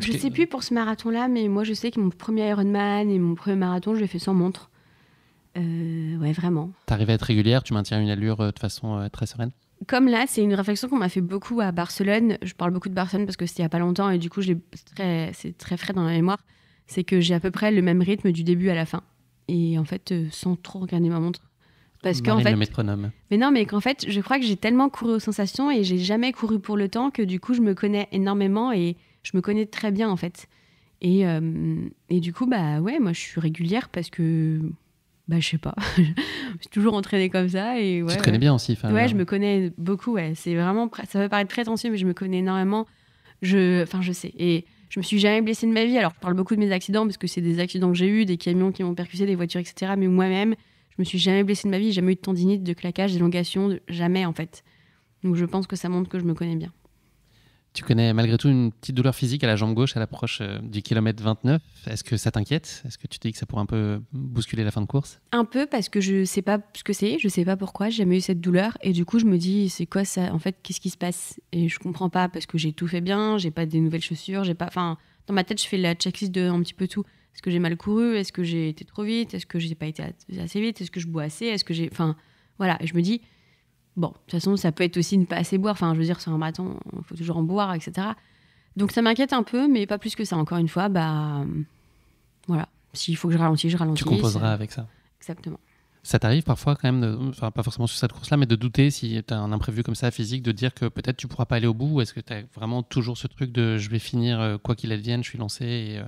je ne sais plus pour ce marathon-là, mais moi, je sais que mon premier Ironman et mon premier marathon, je l'ai fait sans montre. Euh, ouais, vraiment. Tu arrives à être régulière, tu maintiens une allure de façon très sereine comme là, c'est une réflexion qu'on m'a fait beaucoup à Barcelone. Je parle beaucoup de Barcelone parce que c'était il n'y a pas longtemps et du coup, c'est très frais dans la mémoire. C'est que j'ai à peu près le même rythme du début à la fin. Et en fait, euh, sans trop regarder ma montre. Parce qu'en fait. Mais non, mais qu'en fait, je crois que j'ai tellement couru aux sensations et j'ai jamais couru pour le temps que du coup, je me connais énormément et je me connais très bien en fait. Et, euh, et du coup, bah ouais, moi, je suis régulière parce que bah, je sais pas. je suis toujours entraînée comme ça. Et ouais, tu te connais bien aussi. ouais, je me connais beaucoup. Ouais. C'est vraiment, ça peut paraître très mais je me connais énormément. Je, enfin, je sais. Et je me suis jamais blessée de ma vie. Alors, je parle beaucoup de mes accidents parce que c'est des accidents que j'ai eu, des camions qui m'ont percussé, des voitures, etc. Mais moi-même, je me suis jamais blessée de ma vie. Jamais eu de tendinite, de claquage, d'élongation, jamais en fait. Donc, je pense que ça montre que je me connais bien. Tu connais malgré tout une petite douleur physique à la jambe gauche à l'approche euh, du kilomètre 29. Est-ce que ça t'inquiète Est-ce que tu te dis que ça pourrait un peu bousculer la fin de course Un peu parce que je ne sais pas ce que c'est, je ne sais pas pourquoi, j'ai jamais eu cette douleur et du coup je me dis c'est quoi ça En fait, qu'est-ce qui se passe Et je ne comprends pas parce que j'ai tout fait bien, j'ai pas des nouvelles chaussures, j'ai pas. Enfin, dans ma tête je fais la checklist de un petit peu tout. Est-ce que j'ai mal couru Est-ce que j'ai été trop vite Est-ce que j'ai pas été assez vite Est-ce que je bois assez Est-ce que j'ai. Enfin, voilà. je me dis Bon, de toute façon, ça peut être aussi ne pas assez boire. Enfin, je veux dire, sur un marathon, il faut toujours en boire, etc. Donc ça m'inquiète un peu, mais pas plus que ça. Encore une fois, bah voilà. S'il faut que je ralentisse, je ralentis. Tu composeras avec ça. Exactement. Ça t'arrive parfois quand même, de, enfin pas forcément sur cette course-là, mais de douter si tu as un imprévu comme ça physique, de dire que peut-être tu pourras pas aller au bout, ou est-ce que tu as vraiment toujours ce truc de je vais finir euh, quoi qu'il advienne, je suis lancé, et, euh,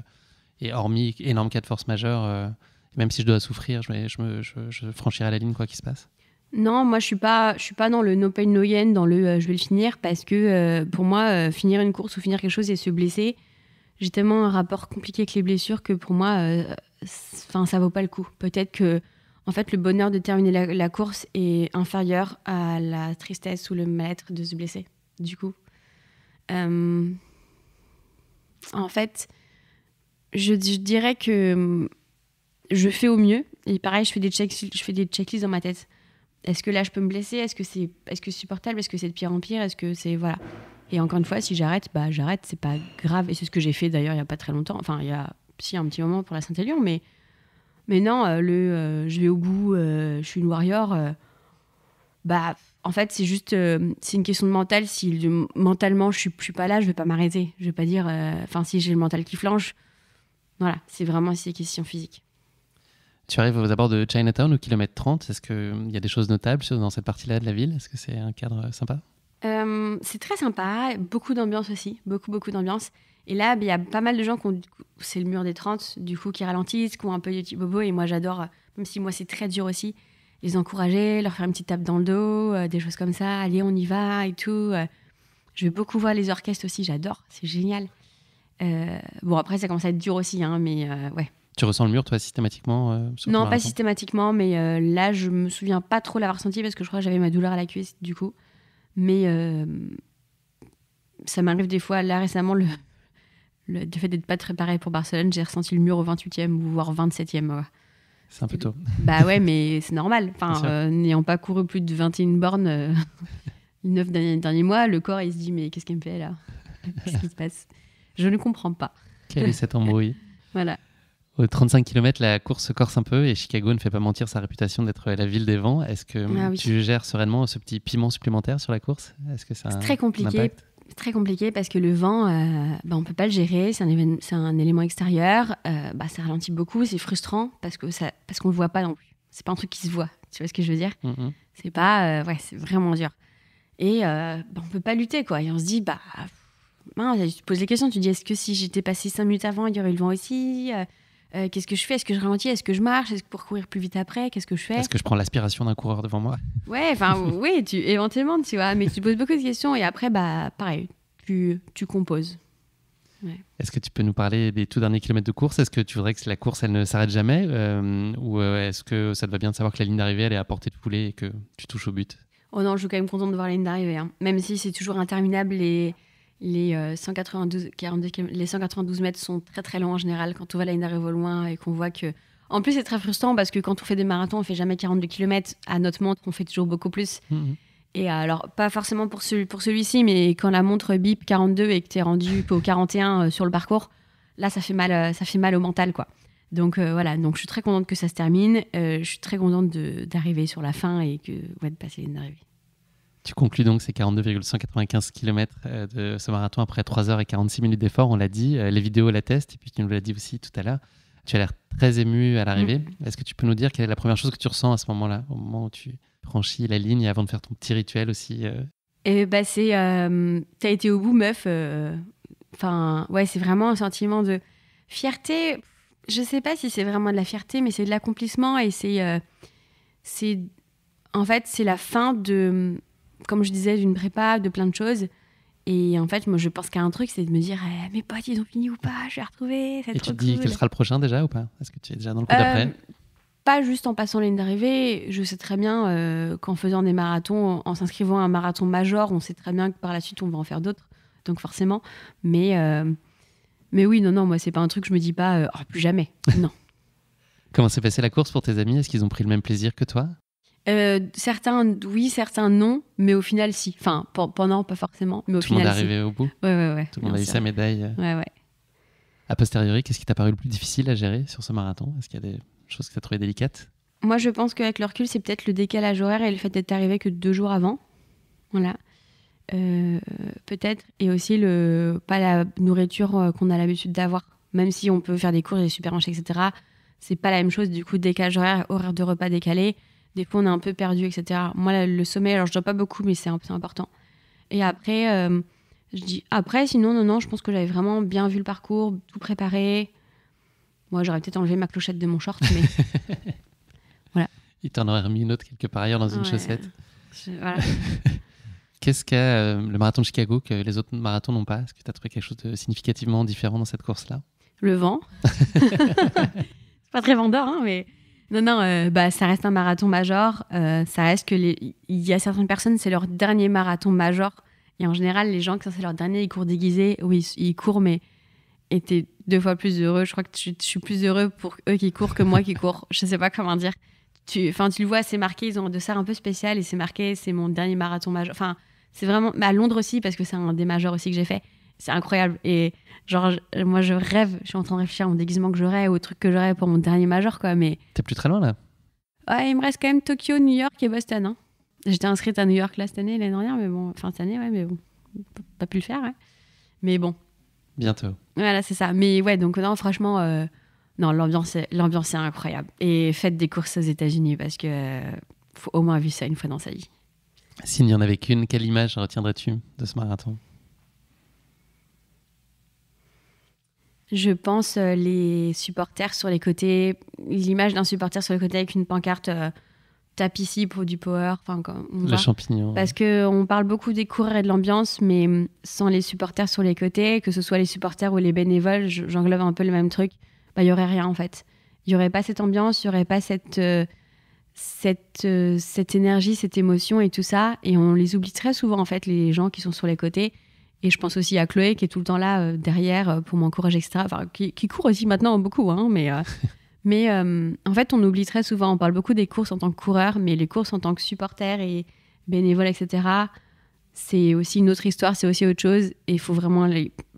et hormis énorme cas de force majeure, euh, même si je dois souffrir, je, je, je, je franchirai la ligne quoi qu'il se passe non, moi je suis pas, je suis pas dans le no pain no gain, dans le euh, je vais le finir parce que euh, pour moi euh, finir une course ou finir quelque chose et se blesser, j'ai tellement un rapport compliqué avec les blessures que pour moi, enfin ça vaut pas le coup. Peut-être que en fait le bonheur de terminer la, course est inférieur à la tristesse ou le mal-être de se blesser. Du coup, en fait, je, dirais que je fais au mieux et pareil je fais des check, je fais des checklists dans ma tête est-ce que là je peux me blesser Est-ce que c'est est-ce que c'est supportable Est-ce que c'est de pire en pire Est-ce que c'est voilà Et encore une fois, si j'arrête, bah j'arrête, c'est pas grave. Et c'est ce que j'ai fait d'ailleurs il y a pas très longtemps. Enfin, il y a si un petit moment pour la Saint-Élion, mais mais non, euh, le euh, je vais au bout, euh, je suis une warrior. bah en fait, c'est juste c'est une question de mental. Si mentalement je suis, plus pas là, je vais pas m'arrêter. Je vais pas dire. Enfin, si j'ai le mental qui flanche, voilà, c'est vraiment une question physique. Tu arrives aux abords de Chinatown, au kilomètre 30. Est-ce qu'il euh, y a des choses notables dans cette partie-là de la ville Est-ce que c'est un cadre euh, sympa euh, C'est très sympa. Beaucoup d'ambiance aussi. Beaucoup, beaucoup d'ambiance. Et là, bah, il y a pas mal de gens qui ont. C'est le mur des 30, du coup, qui ralentissent, qui ont un peu du bobo. Et moi, j'adore, même si moi, c'est très dur aussi, les encourager, leur faire une petite tape dans le dos, des choses comme ça. Allez, on y va et tout. je vais beaucoup voir les orchestres aussi. J'adore. C'est génial. bon, après, ça commence à être dur aussi, hein, mais ouais. Tu ressens le mur, toi, systématiquement euh, Non, pas systématiquement, mais euh, là, je me souviens pas trop l'avoir senti parce que je crois que j'avais ma douleur à la cuisse, du coup. Mais euh, ça m'arrive des fois. Là, récemment, le, fait d'être pas très préparé pour Barcelone, j'ai ressenti le mur au 28e, voire 27e. C'est un peu tôt. Bah ouais, mais c'est normal. Enfin, n'ayant pas couru plus de 21 bornes les 9 derniers, mois, le corps, il se dit Mais qu'est-ce qu'il me fait là Qu'est-ce qui se passe Je ne comprends pas. Quel est cet embrouille Voilà. Aux 35 km, la course se corse un peu et Chicago ne fait pas mentir sa réputation d'être la ville des vents. Est-ce que ah tu gères sereinement ce petit piment supplémentaire sur la course Est-ce que c'est très compliqué Très compliqué parce que le vent, euh, bah, on ne peut pas le gérer, c'est un, élément extérieur, euh, bah, ça ralentit beaucoup, c'est frustrant parce qu'on parce qu'on ne le voit pas non plus. C'est pas un truc qui se voit, tu vois ce que je veux dire hum, hum. C'est pas, euh, ouais, c'est vraiment dur. Et bah, on ne peut pas lutter quoi. Et on se dit, bah, tu te poses les questions, tu te dis, est-ce que si j'étais passé 5 minutes avant, il y aurait eu le vent aussi euh, qu'est-ce que je fais Est-ce que je ralentis Est-ce que je marche Est-ce que pour courir plus vite après Qu'est-ce que je fais Est-ce que je prends l'aspiration d'un coureur devant moi Ouais, enfin, oui, tu, éventuellement, tu vois. Mais tu poses beaucoup de questions et après, bah, pareil, tu, tu composes. Est-ce que tu peux nous parler des tout derniers kilomètres de course Est-ce que tu voudrais que la course, elle ne s'arrête jamais euh, Ou euh, est-ce que ça te va bien de savoir que la ligne d'arrivée, elle est à portée de poulet et que tu touches au but Oh non, je suis quand même contente de voir la ligne d'arrivée. Hein. Même si c'est toujours interminable et les, 192, euh, les 192 mètres sont très très longs en général quand on va à arrive au loin et qu'on voit que. En plus, c'est très frustrant parce que quand on fait des marathons, on fait jamais 42 km. À notre montre, on fait toujours beaucoup plus. Mmh, mmh. Et alors, pas forcément pour, celui-ci, mais quand la montre bip 42 et que tu es rendu au 41 euh, sur le parcours, là, ça fait mal, euh, ça fait mal au mental, quoi. Donc voilà, donc je suis très contente que ça se termine. je suis très contente d'arriver sur la fin et que, ouais, de passer une arrivée. Tu conclus donc ces 42,195 km euh, de ce marathon après 3h46 minutes d'effort, on l'a dit, euh, les vidéos l'attestent, et puis tu nous l'as dit aussi tout à l'heure, tu as l'air très ému à l'arrivée. Mm. Est-ce que tu peux nous dire quelle est la première chose que tu ressens à ce moment-là, au moment où tu franchis la ligne et avant de faire ton petit rituel aussi euh? Eh Et ben, bah c'est, euh, t'as été au bout meuf, enfin ouais c'est vraiment un sentiment de fierté, je sais pas si c'est vraiment de la fierté, mais c'est de l'accomplissement et c'est, c'est en fait c'est la fin de comme je disais, d'une prépa, de plein de choses. Et en fait, moi, je pense qu'à un truc, c'est de me dire eh, mes potes, ils ont fini ou pas, je vais retrouver. Et tu te dis quel sera le prochain déjà ou pas Est-ce que tu es déjà dans le coup euh, d'après Pas juste en passant l'année d'arrivée. Je sais très bien euh, qu'en faisant des marathons, en s'inscrivant à un marathon major, on sait très bien que par la suite, on va en faire d'autres. Donc forcément. Mais, euh, mais oui, non, non, moi, c'est pas un truc, je me dis pas oh, plus jamais. Non. Comment s'est passée la course pour tes amis Est-ce qu'ils ont pris le même plaisir que toi euh, certains oui, certains non, mais au final si. Enfin, pendant pas forcément, mais au Tout final. Tout le monde est arrivé au bout. Tout le monde a eu sa médaille. Euh. A posteriori, qu'est-ce qui t'a paru le plus difficile à gérer sur ce marathon Est-ce qu'il y a des choses que as trouvées délicates Moi, je pense qu'avec le recul, c'est peut-être le décalage horaire et le fait d'être arrivé que deux jours avant. Voilà. Euh, peut-être et aussi le pas la nourriture qu'on a l'habitude d'avoir même si on peut faire des cours et des super hanches etc c'est pas la même chose du coup décalage horaire horaire de repas décalé des fois, on est un peu perdu, etc. Moi, le sommeil, alors je dors pas beaucoup, mais c'est un peu important. Et après, euh, je dis après, sinon, non, non, je pense que j'avais vraiment bien vu le parcours, tout préparé. Moi, j'aurais peut-être enlevé ma clochette de mon short, mais voilà. Il t'en aurait remis une autre quelque part ailleurs dans une chaussette. Voilà. Qu'est-ce qu'a euh, le marathon de Chicago que les autres marathons n'ont pas Est-ce que tu as trouvé quelque chose de significativement différent dans cette course-là Le vent. c'est pas très vendeur, hein, mais non, non, euh, bah, ça reste un marathon major. Euh, ça reste que les... il y a certaines personnes, c'est leur dernier marathon major. Et en général, les gens, quand c'est leur dernier, ils courent déguisés. Oui, ils courent, mais étaient deux fois plus heureux. Je crois que je, suis plus heureux pour eux qui courent que moi qui cours. Je sais pas comment dire. Tu, enfin, tu le vois, c'est marqué. Ils ont de ça un peu spécial et c'est marqué. C'est mon dernier marathon major. Enfin, c'est vraiment. Mais à Londres aussi, parce que c'est un des majeurs aussi que j'ai fait. C'est incroyable. Et Genre, moi, je rêve, je suis en train de réfléchir à déguisement que j'aurais, au truc que j'aurais pour mon dernier major, quoi. Mais. T'es plus très loin, là Ouais, il me reste quand même Tokyo, New York et Boston. Hein. J'étais inscrite à New York là cette année, l'année dernière, mais bon. fin cette année, ouais, mais bon. Pas pu le faire, Mais bon. Bientôt. Voilà, c'est ça. Mais ouais, donc, non, franchement. Euh, non, l'ambiance est, est incroyable. Et faites des courses aux États-Unis parce que faut au moins vu ça une fois dans sa vie. S'il n'y en avait qu'une, quelle image retiendrais-tu de ce marathon je pense, euh, les supporters sur les côtés, l'image d'un supporter sur les côtés avec une pancarte euh, tape ici pour du power. Enfin, le champignon. Parce que on parle beaucoup des coureurs et de l'ambiance, mais hum, sans les supporters sur les côtés, que ce soit les supporters ou les bénévoles, j'englobe un peu le même truc, bah, il n'y aurait rien en fait. Il n'y aurait pas cette ambiance, il n'y aurait pas cette, euh, cette, cette énergie, cette émotion et tout ça. Et on les oublie très souvent en fait, les gens qui sont sur les côtés. Et je pense aussi à Chloé qui est tout le temps là euh, derrière euh, pour m'encourager, etc. Enfin, qui, court aussi maintenant beaucoup, hein, mais, euh, mais en fait, on oublie très souvent, on parle beaucoup des courses en tant que coureur, mais les courses en tant que supporter et bénévole, etc., c'est aussi une autre histoire, c'est aussi autre chose. Et il faut vraiment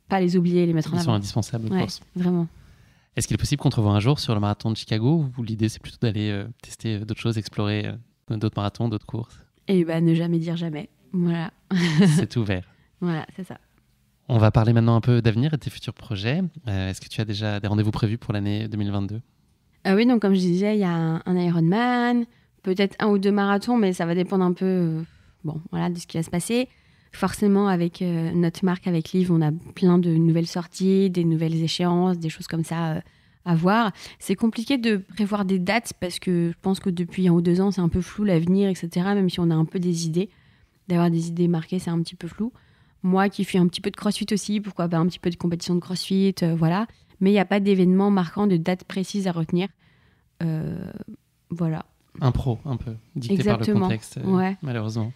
pas les oublier, les mettre en avant. Ils sont indispensables, ouais, Vraiment. Est-ce qu'il est possible qu'on te revoie un jour sur le marathon de Chicago ou l'idée c'est plutôt d'aller tester d'autres choses, explorer d'autres marathons, d'autres courses Et eh ben, ne jamais dire jamais. Voilà. c'est ouvert. Voilà, c'est ça. On va parler maintenant un peu d'avenir et de tes futurs projets. Euh, est-ce que tu as déjà des rendez-vous prévus pour l'année 2022 euh, Oui, donc comme je disais, il y a un, Ironman, peut-être un ou deux marathons, mais ça va dépendre un peu euh, bon, voilà, de ce qui va se passer. Forcément, avec notre marque, avec Liv, on a plein de nouvelles sorties, des nouvelles échéances, des choses comme ça à voir. C'est compliqué de prévoir des dates parce que je pense que depuis un ou deux ans, c'est un peu flou l'avenir, etc. Même si on a un peu des idées, d'avoir des idées marquées, c'est un petit peu flou. Moi qui fais un petit peu de crossfit aussi, pourquoi ben un petit peu de compétition de crossfit, euh, voilà. Mais il n'y a pas d'événement marquant, de date précise à retenir. Euh, voilà. Impro, un peu, dicté par le contexte, euh, malheureusement.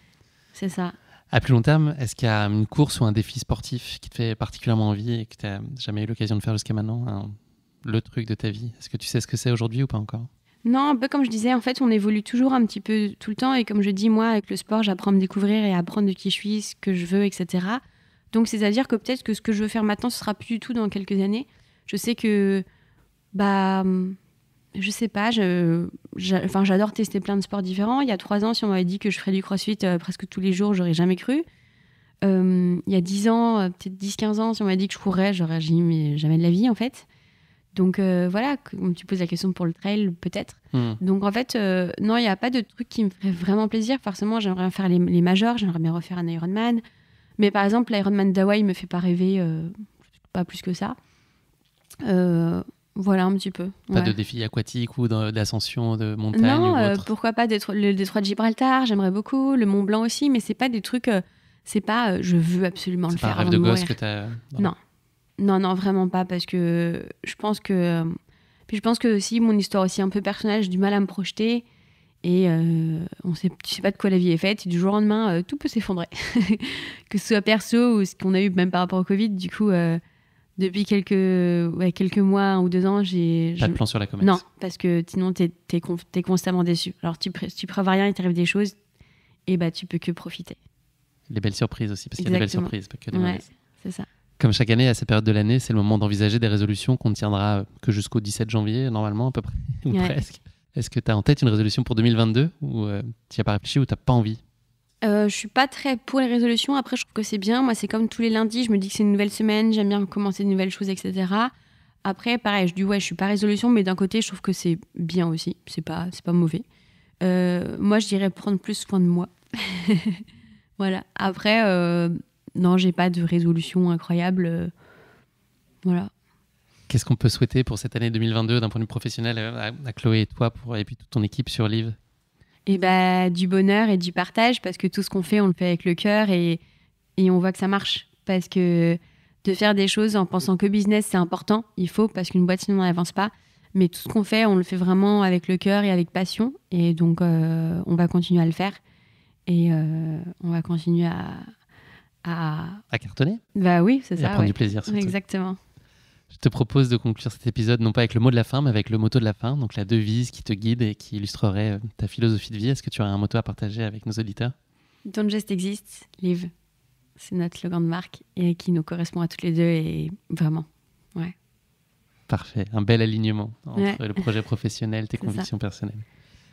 C'est ça. À plus long terme, est-ce qu'il y a une course ou un défi sportif qui te fait particulièrement envie et que tu n'as jamais eu l'occasion de faire jusqu'à maintenant Le truc de ta vie Est-ce que tu sais ce que c'est aujourd'hui ou pas encore non, un peu comme je disais, en fait, on évolue toujours un petit peu tout le temps. Et comme je dis, moi, avec le sport, j'apprends à me découvrir et à apprendre de qui je suis, ce que je veux, etc. Donc, c'est-à-dire que peut-être que ce que je veux faire maintenant, ce sera plus du tout dans quelques années. Je sais que, bah, hum, je sais pas, je, enfin, j'adore tester plein de sports différents. Il y a trois ans, si on m'avait dit que je ferais du crossfit euh, presque tous les jours, j'aurais jamais cru. Hum, il y a dix ans, euh, peut-être 10-15 ans, si on m'avait dit que je courrais, j'aurais mais jamais de la vie, en fait. Donc euh, voilà, tu poses la question pour le trail, peut-être. Hmm. Donc en fait, euh, non, il n'y a pas de truc qui me ferait vraiment plaisir. Forcément, j'aimerais faire les, les majors, j'aimerais bien refaire un Ironman. Mais par exemple, l'Ironman d'Hawaï me fait pas rêver, euh, pas plus que ça. voilà un petit peu. Pas de défi aquatique ou d'ascension de montagne Non, pourquoi pas le détroit de Gibraltar, j'aimerais beaucoup, le Mont Blanc aussi, mais c'est pas des trucs, c'est pas je veux absolument le faire. C'est un rêve de, gosse que tu as. non. Non, non, vraiment pas, parce que je pense que. Euh, puis je pense que aussi, mon histoire aussi un peu personnelle, j'ai du mal à me projeter. Et euh, on sait, sais pas de quoi la vie est faite. du jour au lendemain, euh, tout peut s'effondrer. que ce soit perso ou ce qu'on a eu même par rapport au Covid. Du coup, depuis quelques, quelques mois ou deux ans, j'ai. Pas de plan sur la comète. Non, parce que sinon, tu es, constamment déçu. Alors, tu, tu prévois rien, il t'arrive des choses, et bah, tu peux que profiter. Les belles surprises aussi, parce qu'il y a des belles surprises, pas que C'est ça. Comme chaque année, à cette période de l'année, c'est le moment d'envisager des résolutions qu'on ne tiendra que jusqu'au 17 janvier, normalement, à peu près, ou presque. Est-ce que tu as en tête une résolution pour 2022 ou euh, tu n'y as pas réfléchi ou tu n'as pas envie euh, je suis pas très pour les résolutions. Après, je trouve que c'est bien. Moi, c'est comme tous les lundis. Je me dis que c'est une nouvelle semaine. J'aime bien commencer de nouvelles choses, etc. Après, pareil, je dis ouais, je suis pas résolution, mais d'un côté, je trouve que c'est bien aussi. C'est pas, c'est pas mauvais. Euh, moi, je dirais prendre plus soin de moi. voilà. Après, euh, non, j'ai pas de résolution incroyable. Euh, voilà. Qu'est-ce qu'on peut souhaiter pour cette année 2022 d'un point de vue professionnel euh, à, Chloé et toi pour, et puis toute ton équipe sur Live et eh bah, ben, Du bonheur et du partage parce que tout ce qu'on fait, on le fait avec le cœur et, et on voit que ça marche. Parce que de faire des choses en pensant que business, c'est important, il faut, parce qu'une boîte, sinon, on n'avance pas. Mais tout ce qu'on fait, on le fait vraiment avec le cœur et avec passion. Et donc, euh, on va continuer à le faire. Et on va continuer à, à... cartonner. Bah oui, c'est ça. À prendre du plaisir. Surtout. Exactement. Je te propose de conclure cet épisode non pas avec le mot de la fin, mais avec le motto de la fin, donc la devise qui te guide et qui illustrerait euh, ta philosophie de vie. Est-ce que tu aurais un motto à partager avec nos auditeurs Don't just exist, live. C'est notre slogan de marque et qui nous correspond à toutes les deux et vraiment, ouais. Parfait, un bel alignement entre le projet professionnel, tes convictions personnelles.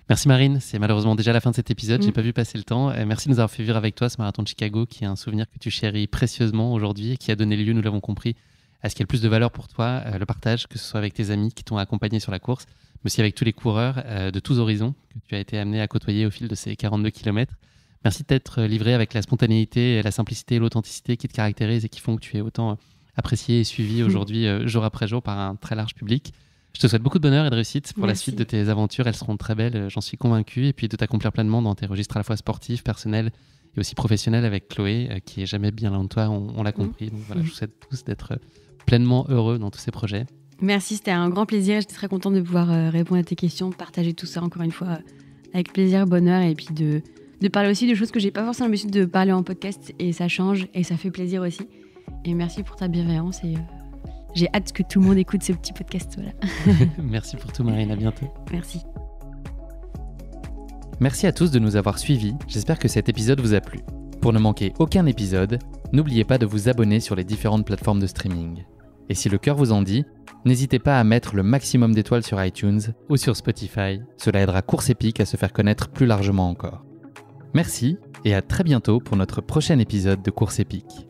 Merci Marine, c'est malheureusement déjà la fin de cet épisode, j'ai mm. pas vu passer le temps. merci de nous avoir fait vivre avec toi ce marathon de Chicago qui est un souvenir que tu chéris précieusement aujourd'hui et qui a donné lieu, nous l'avons compris, à ce qui a le plus de valeur pour toi, euh, le partage, que ce soit avec tes amis qui t'ont accompagné sur la course, mais aussi avec tous les coureurs euh, de tous horizons que tu as été amené à côtoyer au fil de ces 42 km. Merci d'être euh, livré avec la spontanéité, la simplicité et l'authenticité qui te caractérisent et qui font que tu es autant apprécié et suivi aujourd'hui, jour après jour, par un très large public. Je te souhaite beaucoup de bonheur et de réussite pour la suite de tes aventures. Elles seront très belles, euh, j'en suis convaincu. Et puis de t'accomplir pleinement dans tes registres à la fois sportifs, personnels et aussi professionnels avec Chloé, euh, qui est jamais bien loin de toi, on, l'a mhm. compris. Donc voilà, je vous souhaite tous d'être euh, pleinement heureux dans tous ces projets. Merci, c'était un grand plaisir. J'étais très contente de pouvoir répondre à tes questions, partager tout ça encore une fois avec plaisir, bonheur et puis de, de parler aussi de choses que j'ai pas forcément l'habitude de parler en podcast et ça change et ça fait plaisir aussi. Et merci pour ta bienveillance et j'ai hâte que tout le monde écoute ce petit podcast. Voilà. Merci pour tout, Marine. À bientôt. Merci. Merci à tous de nous avoir suivis. J'espère que cet épisode vous a plu. Pour ne manquer aucun épisode, n'oubliez pas de vous abonner sur les différentes plateformes de streaming. Et si le cœur vous en dit, n'hésitez pas à mettre le maximum d'étoiles sur iTunes ou sur Spotify. Cela aidera Course Épique à se faire connaître plus largement encore. Merci et à très bientôt pour notre prochain épisode de Course Épique.